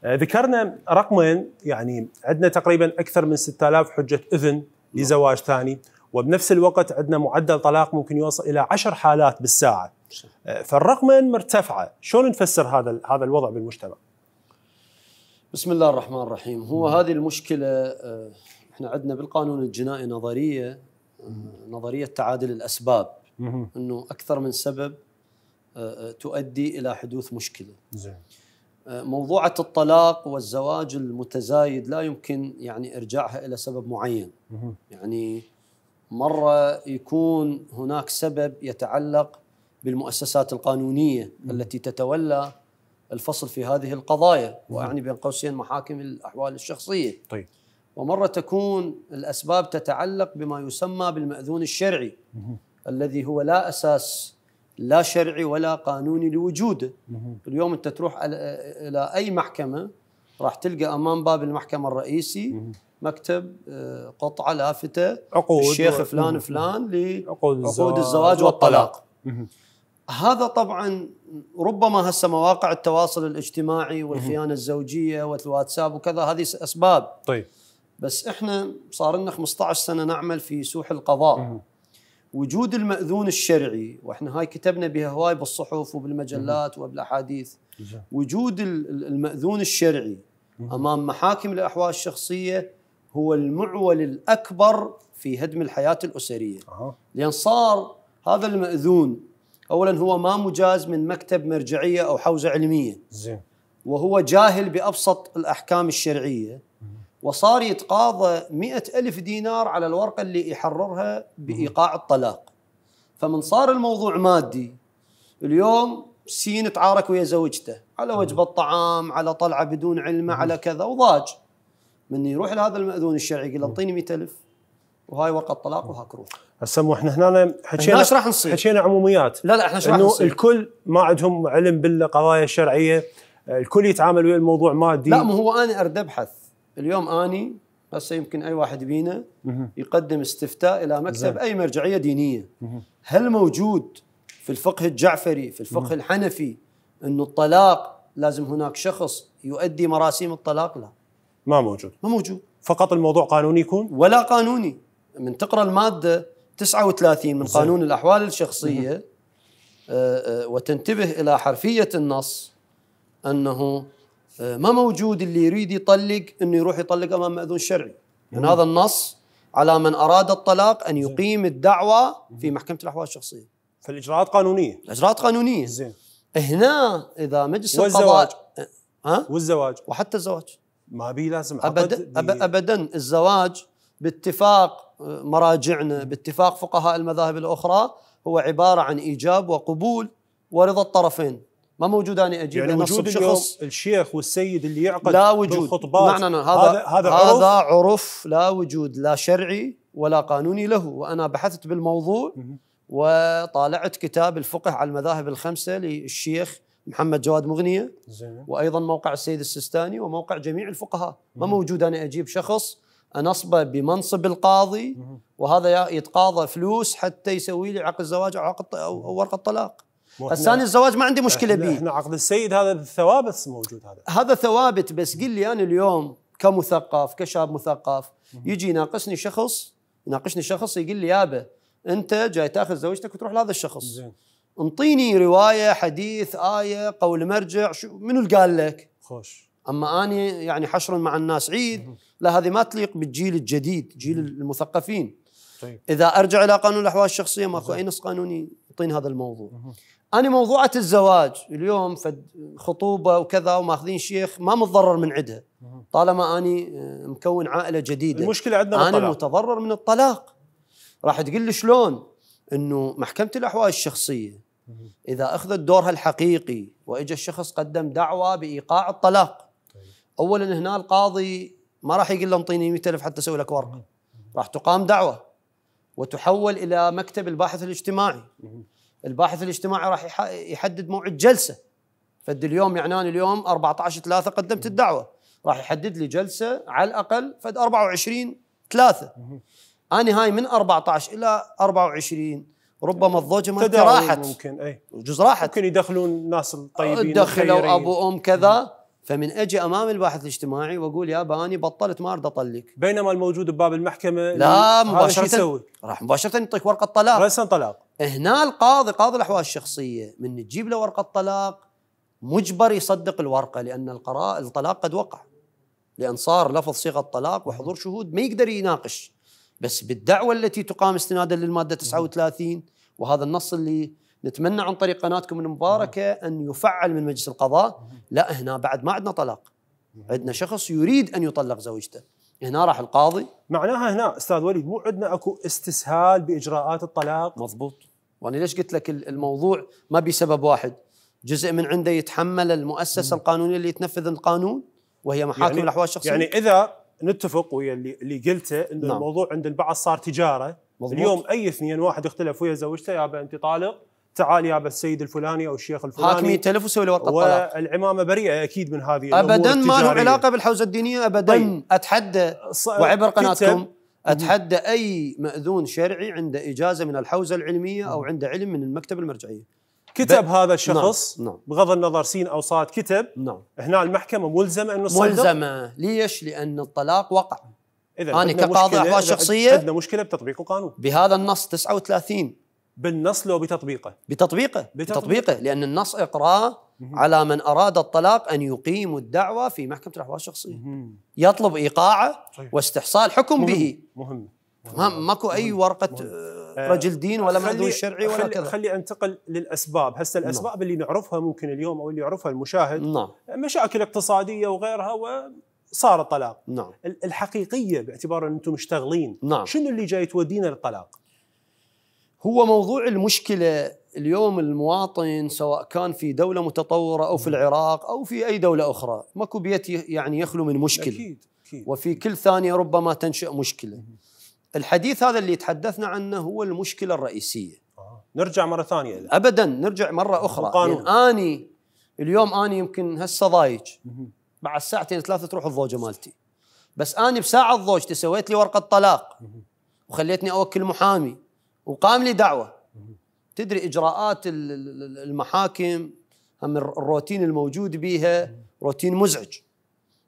آه، ذكرنا رقمين يعني عندنا تقريبا اكثر من 6000 حجه اذن لزواج ثاني وبنفس الوقت عندنا معدل طلاق ممكن يوصل الى عشر حالات بالساعه فالرقم مرتفعه شلون نفسر هذا هذا الوضع بالمجتمع بسم الله الرحمن الرحيم هو هذه المشكله آه، احنا عندنا بالقانون الجنائي نظريه آه، نظريه تعادل الاسباب انه اكثر من سبب آه، تؤدي الى حدوث مشكله زين آه، موضوعة الطلاق والزواج المتزايد لا يمكن يعني ارجاعها الى سبب معين. يعني مره يكون هناك سبب يتعلق بالمؤسسات القانونيه التي تتولى الفصل في هذه القضايا واعني بين قوسين محاكم الاحوال الشخصيه. طيب. ومره تكون الاسباب تتعلق بما يسمى بالماذون الشرعي الذي هو لا اساس لا شرعي ولا قانوني لوجوده اليوم انت تروح الى اي محكمه راح تلقى امام باب المحكمه الرئيسي مكتب آه، قطعه لافته عقود الشيخ فلان فلان لعقود عقود الزواج والطلاق هذا طبعا ربما هسه مواقع التواصل الاجتماعي والخيانه الزوجيه والواتساب وكذا هذه اسباب طيب بس احنا صار لنا 15 سنه نعمل في سوح القضاء وجود المأذون الشرعي واحنا هاي كتبنا بها هواي بالصحف وبالمجلات وبالاحاديث وجود المأذون الشرعي امام محاكم الاحوال الشخصيه هو المعول الاكبر في هدم الحياه الاسريه لان صار هذا المأذون اولا هو ما مجاز من مكتب مرجعيه او حوزه علميه زين وهو جاهل بابسط الاحكام الشرعيه وصار يتقاضى مئة ألف دينار على الورقة اللي يحررها بإيقاع الطلاق فمن صار الموضوع مادي اليوم سين تعارك ويا زوجته على وجبة طعام على طلعة بدون علمه على كذا وضاج من يروح لهذا المأذون الشرعي يقول اعطيني 100000 وهاي ورقه طلاق وهاك روح هسه مو احنا هنا حكينا راح نصير؟ حكينا عموميات لا لا احنا ايش راح نصير؟ الكل ما عندهم علم بالقضايا الشرعيه الكل يتعامل ويا الموضوع مادي لا ما هو انا اريد ابحث اليوم اني هسه يمكن اي واحد بينا يقدم استفتاء الى مكتب اي مرجعيه دينيه هل موجود في الفقه الجعفري في الفقه الحنفي انه الطلاق لازم هناك شخص يؤدي مراسيم الطلاق لا ما موجود ما موجود فقط الموضوع قانوني يكون ولا قانوني من تقرا الماده 39 من قانون الاحوال الشخصيه آه، آه، وتنتبه الى حرفيه النص انه آه، ما موجود اللي يريد يطلق انه يروح يطلق امام ماذون شرعي يعني هذا النص على من اراد الطلاق ان يقيم الدعوه في محكمه الاحوال الشخصيه فالاجراءات قانونيه الاجراءات قانونيه زين هنا اذا مجلس والزواج. القضاء ها والزواج وحتى الزواج ما بي لازم ابدا ابدا الزواج باتفاق آه، مراجعنا باتفاق فقهاء المذاهب الاخرى هو عباره عن ايجاب وقبول ورضا الطرفين ما موجود انا اجيب يعني وجود شخص الشيخ والسيد اللي يعقد لا وجود بالخطبات معنى نعم، نعم، نعم، هذا هذا هذا عرف هذا عرف لا وجود لا شرعي ولا قانوني له وانا بحثت بالموضوع وطالعت كتاب الفقه على المذاهب الخمسه للشيخ محمد جواد مغنيه زين. وايضا موقع السيد السستاني وموقع جميع الفقهاء ما موجود انا اجيب شخص انصبه بمنصب القاضي وهذا يتقاضى فلوس حتى يسوي لي عقد زواج او عقد او ورقه طلاق بس انا الزواج ما عندي مشكله به احنا عقد السيد هذا ثوابت موجود هذا هذا ثوابت بس قل لي انا اليوم كمثقف كشاب مثقف يجي يناقشني شخص يناقشني شخص يقول لي يابا انت جاي تاخذ زوجتك وتروح لهذا الشخص زين انطيني روايه حديث ايه قول مرجع شو منو اللي قال لك؟ خوش اما اني يعني حشر مع الناس عيد لا هذه ما تليق بالجيل الجديد جيل المثقفين طيب. اذا ارجع الى قانون الاحوال الشخصيه ماكو اي نص قانوني مغطين هذا الموضوع انا موضوعة الزواج اليوم فد خطوبه وكذا وماخذين شيخ ما متضرر من عندها طالما اني آه، مكون عائله جديده المشكله عندنا انا الطلاق. المتضرر من الطلاق راح تقول لي شلون انه محكمه الاحوال الشخصيه اذا اخذت دورها الحقيقي واجى الشخص قدم دعوه بايقاع الطلاق طيب. اولا هنا القاضي ما راح يقول له انطيني 100000 حتى اسوي لك ورقه راح تقام دعوه وتحول الى مكتب الباحث الاجتماعي الباحث الاجتماعي راح يحدد موعد جلسه فد اليوم يعني انا اليوم 14 3 قدمت الدعوه راح يحدد لي جلسه على الاقل فد 24 3 انا هاي من 14 الى 24 ربما الضوجه ما راحت ممكن اي جزء راحت ممكن يدخلون ناس الطيبين دخلوا ابو ام كذا فمن اجي امام الباحث الاجتماعي واقول يابا باني بطلت ما ارد اطلق بينما الموجود بباب المحكمه لا مباشره يسوي؟ راح مباشره يعطيك ورقه طلاق رسم طلاق هنا القاضي قاضي الاحوال الشخصيه من تجيب له ورقه طلاق مجبر يصدق الورقه لان القرار الطلاق قد وقع لان صار لفظ صيغه طلاق وحضور شهود ما يقدر يناقش بس بالدعوه التي تقام استنادا للماده 39 وهذا النص اللي نتمنى عن طريق قناتكم المباركه ان يفعل من مجلس القضاء لا هنا بعد ما عندنا طلاق عندنا شخص يريد ان يطلق زوجته هنا راح القاضي معناها هنا استاذ وليد مو عندنا اكو استسهال باجراءات الطلاق مضبوط وانا ليش قلت لك الموضوع ما بسبب واحد جزء من عنده يتحمل المؤسسه القانونيه اللي تنفذ القانون وهي محاكم يعني الاحوال الشخصيه يعني اذا نتفق ويا اللي, اللي قلته ان نعم. الموضوع عند البعض صار تجاره مضبوط. اليوم اي اثنين واحد اختلف ويا زوجته يابا انت طالق تعال يا السيد الفلاني او الشيخ الفلاني حاكمي تلف وسوي له ورقه طلاق والعمامه بريئه اكيد من هذه ابدا ما له علاقه بالحوزه الدينيه ابدا طيب. اتحدى وعبر قناتكم اتحدى اي ماذون شرعي عنده اجازه من الحوزه العلميه او عنده علم من المكتبه المرجعيه كتب هذا الشخص نعم. نعم. بغض النظر سين او صاد كتب نعم. هنا المحكمه ملزمه انه ملزمه ليش؟ لان الطلاق وقع اذا انا كقاضي احوال شخصيه عندنا مشكله بتطبيق القانون بهذا النص 39 بالنص لو بتطبيقه بتطبيقه بتطبيقه, بتطبيقه لان النص اقرا على من اراد الطلاق ان يقيم الدعوه في محكمه الاحوال الشخصيه يطلب ايقاعه واستحصال حكم مهم. به مهم ما ماكو اي ورقه مهم. آه، رجل آه، دين ولا مدني شرعي ولا كذا خلي انتقل للاسباب هسه نعم. الاسباب اللي نعرفها ممكن اليوم او اللي يعرفها المشاهد نعم. مشاكل اقتصاديه وغيرها و صار الطلاق نعم. الحقيقيه باعتبار ان انتم مشتغلين نعم. شنو اللي جاي تودينا للطلاق هو موضوع المشكله اليوم المواطن سواء كان في دوله متطوره او في العراق او في اي دوله اخرى ماكو بيت يعني يخلو من مشكله أكيد. أكيد. وفي كل ثانيه ربما تنشا مشكله الحديث هذا اللي تحدثنا عنه هو المشكله الرئيسيه آه. نرجع مره ثانيه ابدا نرجع مره اخرى القانون يعني اني اليوم اني يمكن هسه ضايج بعد ساعتين ثلاثه تروح الضوجه مالتي بس اني بساعه ضوجتي سويت لي ورقه طلاق وخليتني اوكل محامي وقام لي دعوه تدري اجراءات المحاكم هم الروتين الموجود بيها روتين مزعج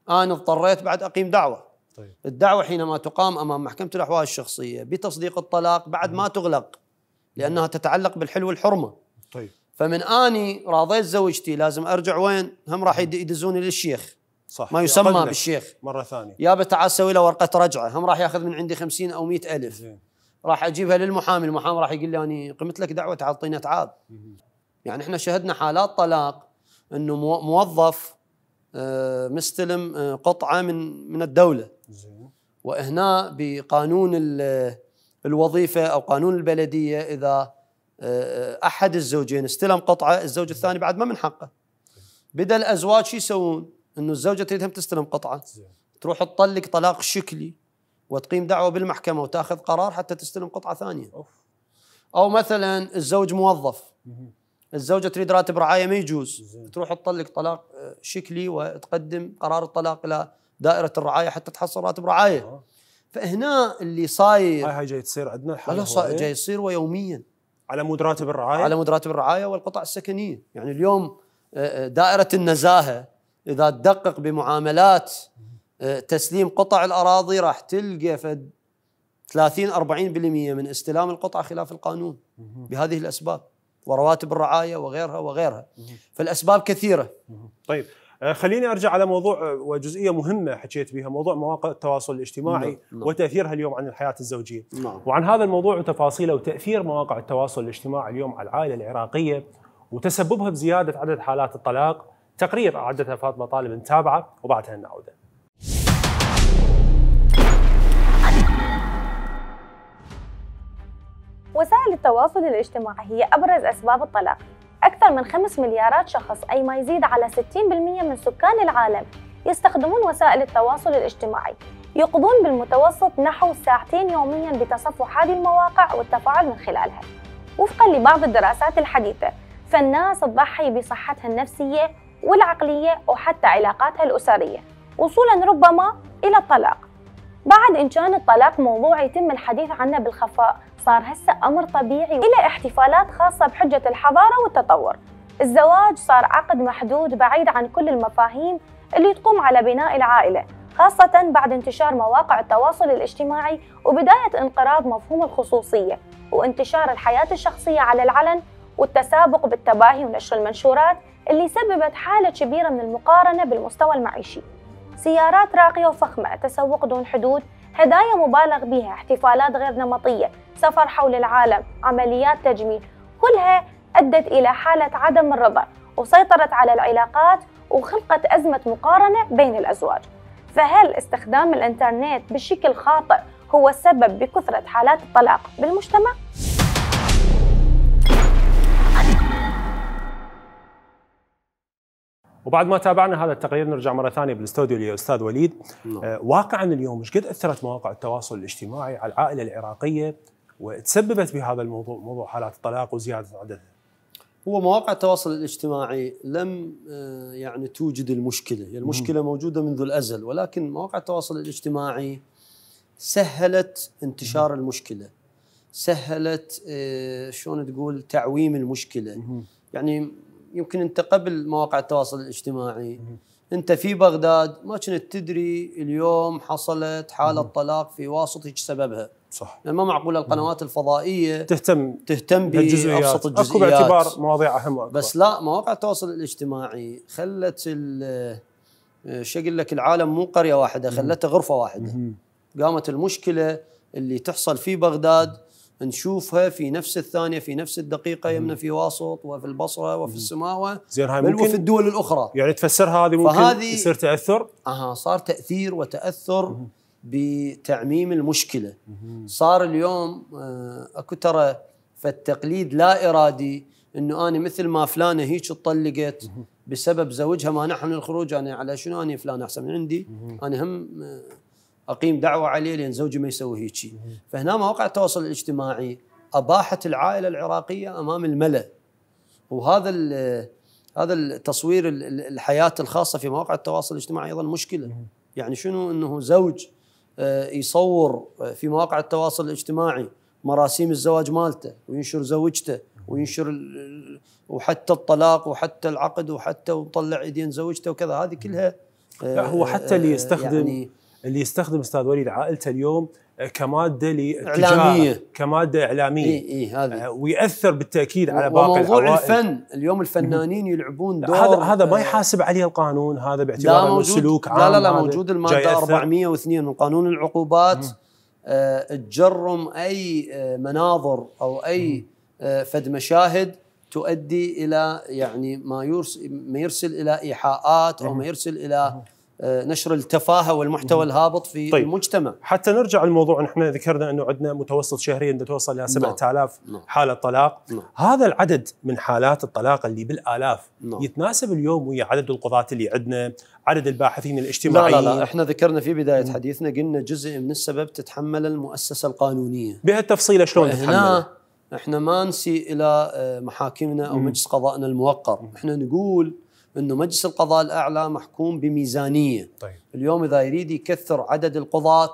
انا اضطريت بعد اقيم دعوه طيب. الدعوه حينما تقام امام محكمه الاحوال الشخصيه بتصديق الطلاق بعد ما تغلق لانها تتعلق بالحل والحرمه طيب فمن اني راضيت زوجتي لازم ارجع وين هم راح يدزوني للشيخ صح ما يسمى بالشيخ مره ثانيه يا بتعال سوي له ورقه رجعه هم راح ياخذ من عندي 50 او 100 الف زين. راح اجيبها للمحامي المحامي راح يقول لي انا قمت لك دعوه تعطينا اتعاب يعني احنا شهدنا حالات طلاق انه موظف آه، مستلم آه، قطعه من من الدوله وهنا بقانون الوظيفه او قانون البلديه اذا آه، احد الزوجين استلم قطعه الزوج الثاني بعد ما من حقه بدا الازواج شو يسوون انه الزوجه تريدهم تستلم قطعه تروح تطلق طلاق شكلي وتقيم دعوه بالمحكمه وتاخذ قرار حتى تستلم قطعه ثانيه أوف. او مثلا الزوج موظف الزوجه تريد راتب رعايه ما يجوز تروح تطلق طلاق آه، شكلي وتقدم قرار الطلاق الى دائره الرعايه حتى تحصل راتب رعايه فهنا اللي صاير هاي جاي تصير عندنا الحالة لا جاي تصير ويوميا على مود راتب الرعايه على مود راتب الرعايه والقطع السكنيه يعني اليوم آه، آه، دائره النزاهه اذا تدقق بمعاملات آه، تسليم قطع الاراضي راح تلقى فد 30 40% من استلام القطعه خلاف القانون بهذه الاسباب ورواتب الرعايه وغيرها وغيرها فالاسباب كثيره طيب آه، خليني ارجع على موضوع آه، وجزئيه مهمه حكيت بها موضوع مواقع التواصل الاجتماعي نعم. نعم. وتاثيرها اليوم عن الحياه الزوجيه نعم. وعن هذا الموضوع وتفاصيله وتاثير مواقع التواصل الاجتماعي اليوم على العائله العراقيه وتسببها بزياده عدد حالات الطلاق تقرير اعدتها فاطمه طالب نتابعه وبعدها نعود وسائل التواصل الاجتماعي هي أبرز أسباب الطلاق أكثر من 5 مليارات شخص أي ما يزيد على 60% من سكان العالم يستخدمون وسائل التواصل الاجتماعي يقضون بالمتوسط نحو ساعتين يوميا بتصفح هذه المواقع والتفاعل من خلالها وفقا لبعض الدراسات الحديثة فالناس تضحي بصحتها النفسية والعقلية وحتى علاقاتها الأسرية وصولا ربما إلى الطلاق بعد إن كان الطلاق موضوع يتم الحديث عنه بالخفاء صار هسه أمر طبيعي إلى احتفالات خاصة بحجة الحضارة والتطور الزواج صار عقد محدود بعيد عن كل المفاهيم اللي تقوم على بناء العائلة خاصة بعد انتشار مواقع التواصل الاجتماعي وبداية انقراض مفهوم الخصوصية وانتشار الحياة الشخصية على العلن والتسابق بالتباهي ونشر المنشورات اللي سببت حالة كبيرة من المقارنة بالمستوى المعيشي سيارات راقية وفخمة تسوق دون حدود هدايا مبالغ بها احتفالات غير نمطية سفر حول العالم عمليات تجميل كلها أدت إلى حالة عدم الرضا وسيطرت على العلاقات وخلقت أزمة مقارنة بين الأزواج فهل استخدام الإنترنت بشكل خاطئ هو السبب بكثرة حالات الطلاق بالمجتمع؟ وبعد ما تابعنا هذا التقرير نرجع مره ثانيه بالاستوديو للاستاذ وليد نعم. آه واقعا اليوم مش قد اثرت مواقع التواصل الاجتماعي على العائله العراقيه وتسببت بهذا الموضوع موضوع حالات الطلاق وزياده عددها؟ هو مواقع التواصل الاجتماعي لم آه، يعني توجد المشكله، يعني المشكله موجوده منذ الازل ولكن مواقع التواصل الاجتماعي سهلت انتشار المشكله. سهلت آه، شلون تقول تعويم المشكله. يعني يمكن انت قبل مواقع التواصل الاجتماعي انت في بغداد ما كنت تدري اليوم حصلت حاله طلاق في واسط ايش سببها صح يعني ما معقوله القنوات الفضائيه تهتم تهتم بالجزئيات الجزئيات اكو باعتبار مواضيع اهم وأكبر. بس لا مواقع التواصل الاجتماعي خلت شو اقول لك العالم مو قريه واحده خلته غرفه واحده قامت المشكله اللي تحصل في بغداد نشوفها في نفس الثانيه في نفس الدقيقه يمنا في واسط وفي البصره وفي السماوه زين هاي ممكن وفي الدول الاخرى يعني تفسرها هذه ممكن فهذه يصير تاثر اها صار تاثير وتاثر بتعميم المشكله صار اليوم آه، اكو ترى فالتقليد لا ارادي انه انا مثل ما فلانه هيك طلقت بسبب زوجها مانعها من الخروج انا على شنو انا فلان احسن من عندي انا هم آه، اقيم دعوه عليه لان زوجي ما يسوي هيجي فهنا مواقع التواصل الاجتماعي اباحت العائله العراقيه امام الملا وهذا هذا التصوير الحياه الخاصه في مواقع التواصل الاجتماعي ايضا مشكله يعني شنو انه زوج آه، يصور في مواقع التواصل الاجتماعي مراسيم الزواج مالته وينشر زوجته وينشر وحتى الطلاق وحتى العقد وحتى ومطلع ايدين زوجته وكذا هذه كلها لا هو حتى اللي آه، يستخدم يعني اللي يستخدم استاذ وليد عائلته اليوم آه، كماده للتجاره اعلاميه كماده اعلاميه اي اي هذه آه، وياثر بالتاكيد على باقي العوائل الفن اليوم الفنانين يلعبون دور هذا هذا ما آه، يحاسب عليه القانون هذا باعتبار انه سلوك عام لا لا لا موجود الماده 402 من قانون العقوبات آه تجرم اي مناظر او اي فد مشاهد تؤدي الى يعني ما يرسل ما يرسل الى ايحاءات او ما يرسل الى آه، نشر التفاهه والمحتوى الهابط في طيب. المجتمع حتى نرجع الموضوع نحن ذكرنا انه عندنا متوسط شهريا توصل الى 7000 نعم. نعم. حاله طلاق لا. نعم. هذا العدد من حالات الطلاق اللي بالالاف لا. يتناسب اليوم ويا عدد القضاة اللي عندنا عدد الباحثين الاجتماعيين لا لا, لا. احنا ذكرنا في بدايه حديثنا قلنا جزء من السبب تتحمل المؤسسه القانونيه بهالتفصيله شلون تتحمل احنا ما نسي الى آه، محاكمنا او مجلس قضائنا الموقر احنا نقول انه مجلس القضاء الاعلى محكوم بميزانيه طيب. اليوم اذا يريد يكثر عدد القضاة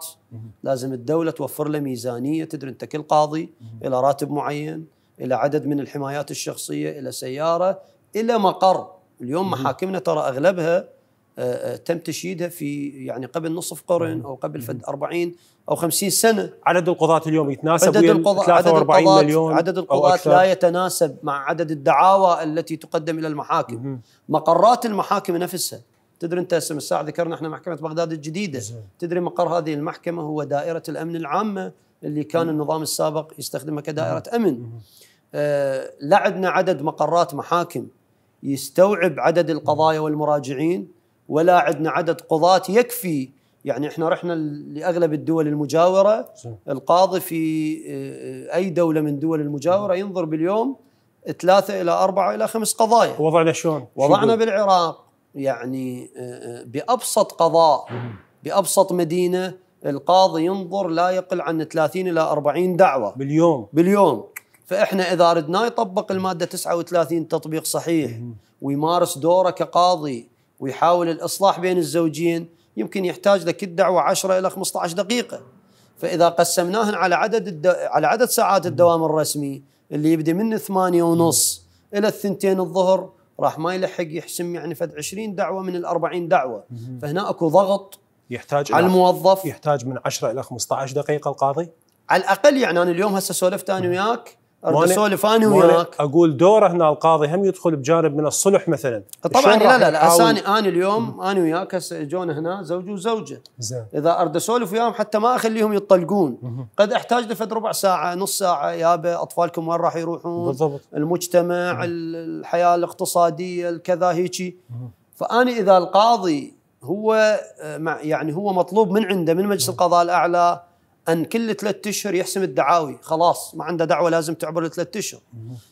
لازم الدوله توفر له ميزانيه تدري انت كل قاضي الى راتب معين الى عدد من الحمايات الشخصيه الى سياره الى مقر اليوم محاكمنا ترى اغلبها آه، آه، تم تشييدها في يعني قبل نصف قرن او قبل 40 او 50 سنه عدد القضاة اليوم يتناسب عدد القضاة 43 عدد مليون عدد القضاة لا يتناسب مع عدد الدعاوى التي تقدم الى المحاكم مم. مقرات المحاكم نفسها تدري انت اسم الساعه ذكرنا احنا محكمه بغداد الجديده زي. تدري مقر هذه المحكمه هو دائره الامن العامه اللي كان النظام السابق يستخدمها كدائره امن آه لا عندنا عدد مقرات محاكم يستوعب عدد القضايا والمراجعين ولا عندنا عدد قضاة يكفي يعني احنا رحنا لاغلب الدول المجاوره القاضي في آه، اي دوله من دول المجاوره ينظر باليوم ثلاثه الى اربعه الى خمس قضايا وضعنا شلون؟ وضعنا بالعراق يعني آه، آه، بابسط قضاء بابسط مدينه القاضي ينظر لا يقل عن 30 الى 40 دعوه باليوم باليوم فاحنا اذا ردنا يطبق الماده 39 تطبيق صحيح ويمارس دوره كقاضي ويحاول الاصلاح بين الزوجين يمكن يحتاج لك الدعوه 10 الى 15 دقيقه فاذا قسمناهن على عدد الدو... على عدد ساعات الدوام الرسمي اللي يبدي من ثمانية ونص الى الثنتين الظهر راح ما يلحق يحسم يعني فد 20 دعوه من ال 40 دعوه فهنا اكو ضغط يحتاج على الموظف يحتاج من 10 الى 15 دقيقه القاضي على الاقل يعني انا اليوم هسه سولفت انا وياك ارجع اسولف انا وياك اقول دوره هنا القاضي هم يدخل بجانب من الصلح مثلا طبعا لا لا لا انا انا اليوم انا وياك هسه جونا هنا زوج وزوجه زين اذا ارد اسولف وياهم حتى ما اخليهم يطلقون قد احتاج لفد ربع ساعه نص ساعه يابا اطفالكم وين راح يروحون بالضبط المجتمع مم. الحياه الاقتصاديه الكذا هيجي فاني اذا القاضي هو يعني هو مطلوب من عنده من مجلس القضاء الاعلى ان كل ثلاثة اشهر يحسم الدعاوي خلاص ما عنده دعوه لازم تعبر ثلاثة اشهر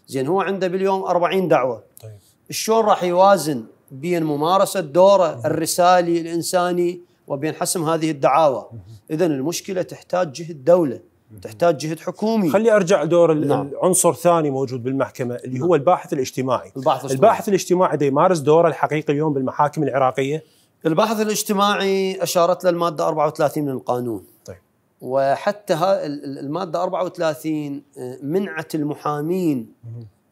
زين هو عنده باليوم 40 دعوه طيب شلون راح يوازن بين ممارسه دوره الرسالي الانساني وبين حسم هذه الدعاوى اذا المشكله تحتاج جهد دوله تحتاج جهد حكومي خلي ارجع دور نعم. العنصر ثاني موجود بالمحكمه اللي نعم. هو الباحث الاجتماعي الباحث, الباحث الاجتماعي دي يمارس دوره الحقيقي اليوم بالمحاكم العراقيه الباحث الاجتماعي اشارت له الماده 34 من القانون وحتى الماده 34 آه، منعت المحامين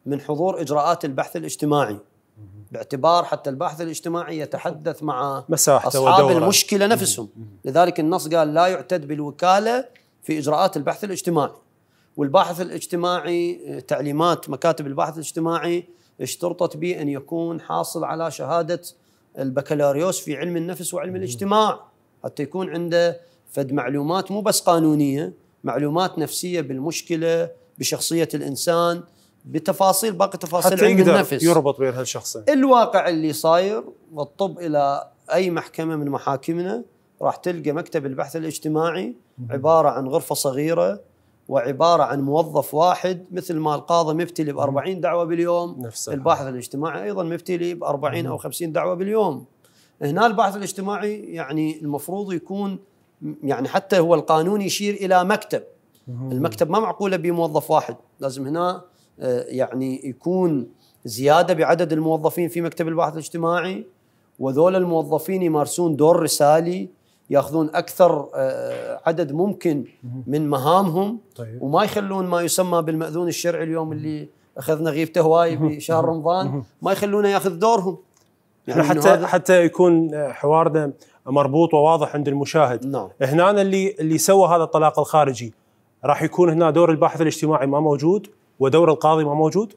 من حضور اجراءات البحث الاجتماعي باعتبار حتى الباحث الاجتماعي يتحدث مع اصحاب ودورة. المشكله نفسهم لذلك النص قال لا يعتد بالوكاله في اجراءات البحث الاجتماعي والباحث الاجتماعي آه، تعليمات مكاتب الباحث الاجتماعي اشترطت به ان يكون حاصل على شهاده البكالوريوس في علم النفس وعلم الاجتماع حتى يكون عنده فد معلومات مو بس قانونيه معلومات نفسيه بالمشكله بشخصيه الانسان بتفاصيل باقي تفاصيل حتى علم النفس يربط بين هالشخصين الواقع اللي صاير والطب الى اي محكمه من محاكمنا راح تلقى مكتب البحث الاجتماعي عباره عن غرفه صغيره وعباره عن موظف واحد مثل ما القاضي مبتلي ب 40 دعوه باليوم نفسها. الباحث الاجتماعي ايضا مبتلي ب 40 او 50 دعوه باليوم هنا الباحث الاجتماعي يعني المفروض يكون يعني حتى هو القانون يشير الى مكتب المكتب ما معقوله بموظف واحد لازم هنا آه، يعني يكون زياده بعدد الموظفين في مكتب الباحث الاجتماعي وذول الموظفين يمارسون دور رسالي ياخذون اكثر آه، عدد ممكن من مهامهم طيب. وما يخلون ما يسمى بالماذون الشرعي اليوم اللي اخذنا غيبته هواي بشهر رمضان ما يخلونه ياخذ دورهم يعني حتى حتى يكون آه، حوارنا مربوط وواضح عند المشاهد نعم. هنا اللي اللي سوى هذا الطلاق الخارجي راح يكون هنا دور الباحث الاجتماعي ما موجود ودور القاضي ما موجود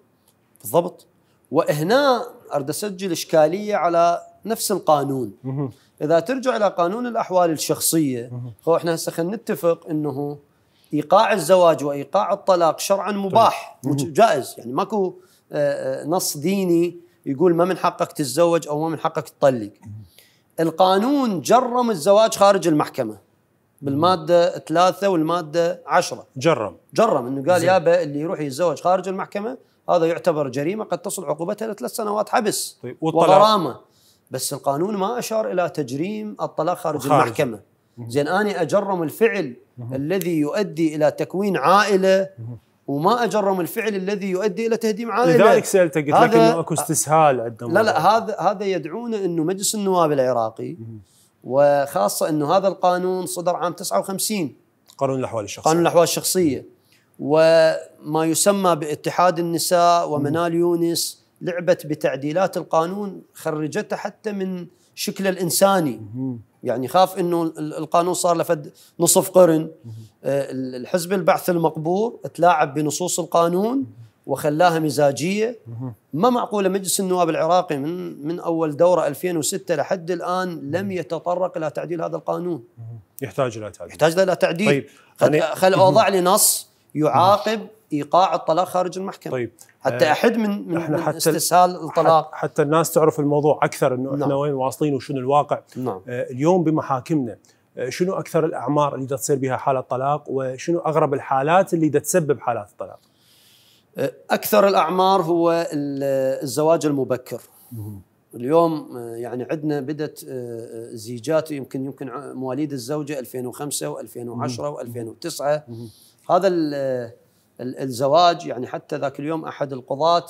بالضبط وهنا ارد اسجل اشكاليه على نفس القانون مه. اذا ترجع الى قانون الاحوال الشخصيه مه. هو احنا هسه خلينا نتفق انه ايقاع الزواج وايقاع الطلاق شرعا مباح جائز يعني ماكو آه، آه، نص ديني يقول ما من حقك تتزوج او ما من حقك تطلق القانون جرم الزواج خارج المحكمة بالمادة ثلاثة والمادة عشرة جرم جرم انه قال يابا اللي يروح يتزوج خارج المحكمة هذا يعتبر جريمة قد تصل عقوبتها لثلاث سنوات حبس طيب وغرامة بس القانون ما أشار إلى تجريم الطلاق خارج, خارج. المحكمة زين أنا أجرم الفعل الذي يؤدي إلى تكوين عائلة وما اجرم الفعل الذي يؤدي الى تهديم عائله لذلك سالته قلت لك انه اكو استسهال عندهم لا لا هذا هذا يدعونا انه مجلس النواب العراقي وخاصه انه هذا القانون صدر عام 59 قانون الاحوال الشخصيه قانون الاحوال الشخصيه وما يسمى باتحاد النساء ومنال يونس لعبت بتعديلات القانون خرجته حتى من شكل الانساني يعني خاف انه القانون صار لفد نصف قرن آه، الحزب البعث المقبور تلاعب بنصوص القانون وخلاها مزاجيه ما معقوله مجلس النواب العراقي من من اول دوره 2006 لحد الان لم يتطرق الى تعديل هذا القانون يحتاج الى تعديل يحتاج الى تعديل طيب خل اوضع لي نص يعاقب ايقاع الطلاق خارج المحكمه طيب حتى آه، احد من من, احنا من استسهال الطلاق حتى الناس تعرف الموضوع اكثر انه نعم. احنا وين واصلين وشنو الواقع نعم. آه، اليوم بمحاكمنا آه، شنو اكثر الاعمار اللي تصير بها حاله طلاق وشنو اغرب الحالات اللي تسبب حالات الطلاق اكثر الاعمار هو الزواج المبكر اليوم يعني عندنا بدت زيجات يمكن يمكن مواليد الزوجه 2005 و2010 و2009 هذا الزواج يعني حتى ذاك اليوم احد القضاة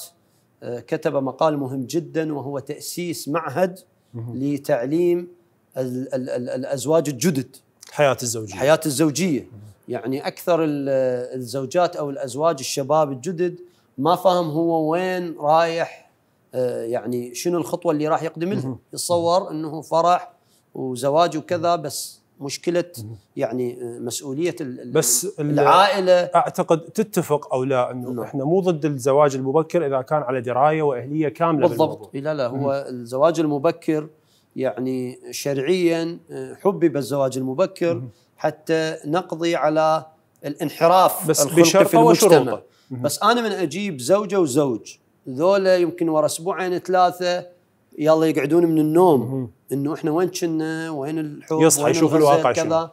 آه، كتب مقال مهم جدا وهو تاسيس معهد لتعليم الازواج الجدد الحياه الزوجيه الحياه الزوجيه يعني اكثر الزوجات او الازواج الشباب الجدد ما فاهم هو وين رايح آه، يعني شنو الخطوه اللي راح يقدم لها يتصور انه فرح وزواج وكذا بس مشكله يعني آه، مسؤوليه بس العائله اعتقد تتفق او لا انه لا. نعم. احنا مو ضد الزواج المبكر اذا كان على درايه واهليه كامله بالضبط لا لا هو م. الزواج المبكر يعني شرعيا آه، حبب الزواج المبكر م. حتى نقضي على الانحراف بس بشرط في المجتمع بس انا من اجيب زوجه وزوج ذولا يمكن ورا اسبوعين ثلاثه يلا يقعدون من النوم انه احنا وين كنا وين الحروب يصحى يشوف الواقع كذا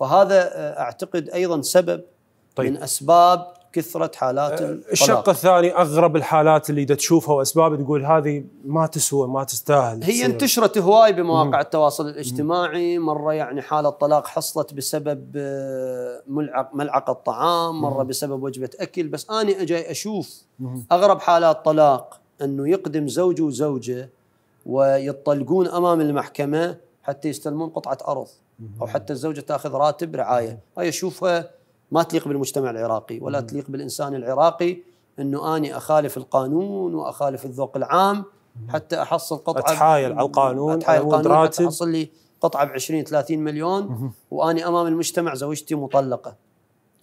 فهذا آه، اعتقد ايضا سبب طيب. من اسباب كثره حالات آه، الطلاق الشق الثاني اغرب الحالات اللي اذا تشوفها واسباب تقول هذه ما تسوى ما تستاهل هي انتشرت هواي بمواقع مم. التواصل الاجتماعي مره يعني حاله طلاق حصلت بسبب آه، ملعق ملعقه مم. مره بسبب وجبه اكل بس انا اجي اشوف مم. اغرب حالات طلاق انه يقدم زوج وزوجه ويطلقون امام المحكمه حتى يستلمون قطعه ارض او حتى الزوجه تاخذ راتب رعايه، هاي اشوفها ما تليق بالمجتمع العراقي ولا تليق بالانسان العراقي انه اني اخالف القانون واخالف الذوق العام حتى احصل قطعه اتحايل على القانون اتحايل على القانون حتى احصل لي قطعه ب 20 30 مليون واني امام المجتمع زوجتي مطلقه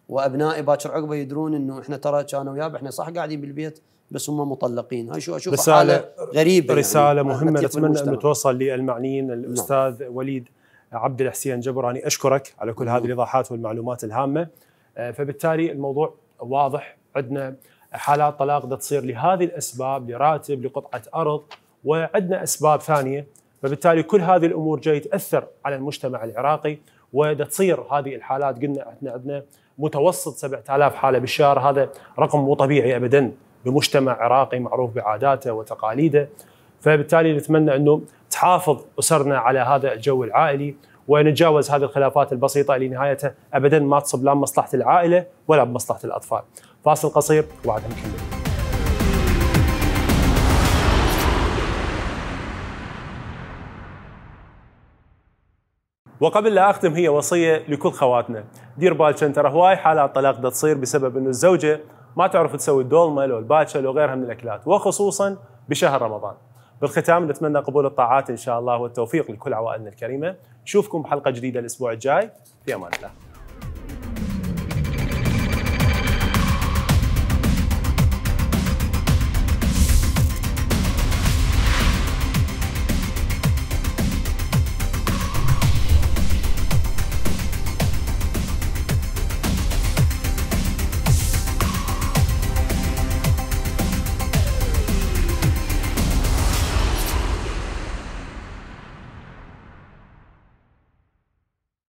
وابنائي باكر عقبه يدرون انه احنا ترى كانوا وياه احنا صح قاعدين بالبيت بس هم مطلقين هاي شو اشوف رساله غريبه يعني. رساله يعني مهمه نتمنى انه توصل للمعنيين نعم. الاستاذ نعم. وليد عبد الحسين جبراني اشكرك على كل هذه نعم. الايضاحات والمعلومات الهامه آه، فبالتالي الموضوع واضح عندنا حالات طلاق دا تصير لهذه الاسباب لراتب لقطعه ارض وعندنا اسباب ثانيه فبالتالي كل هذه الامور جاي تاثر على المجتمع العراقي ودا تصير هذه الحالات قلنا احنا عندنا متوسط 7000 حاله بالشهر هذا رقم مو طبيعي ابدا بمجتمع عراقي معروف بعاداته وتقاليده فبالتالي نتمنى انه تحافظ اسرنا على هذا الجو العائلي ونتجاوز هذه الخلافات البسيطه اللي نهايتها ابدا ما تصب لا بمصلحه العائله ولا بمصلحه الاطفال. فاصل قصير وبعدها نكمل. وقبل لا اختم هي وصيه لكل خواتنا، دير بالكم ترى هواي حالات طلاق تصير بسبب انه الزوجه ما تعرف تسوي الدولمه لو الباتشا لو غيرها من الاكلات وخصوصا بشهر رمضان. بالختام نتمنى قبول الطاعات ان شاء الله والتوفيق لكل عوائلنا الكريمه. نشوفكم بحلقه جديده الاسبوع الجاي في امان الله.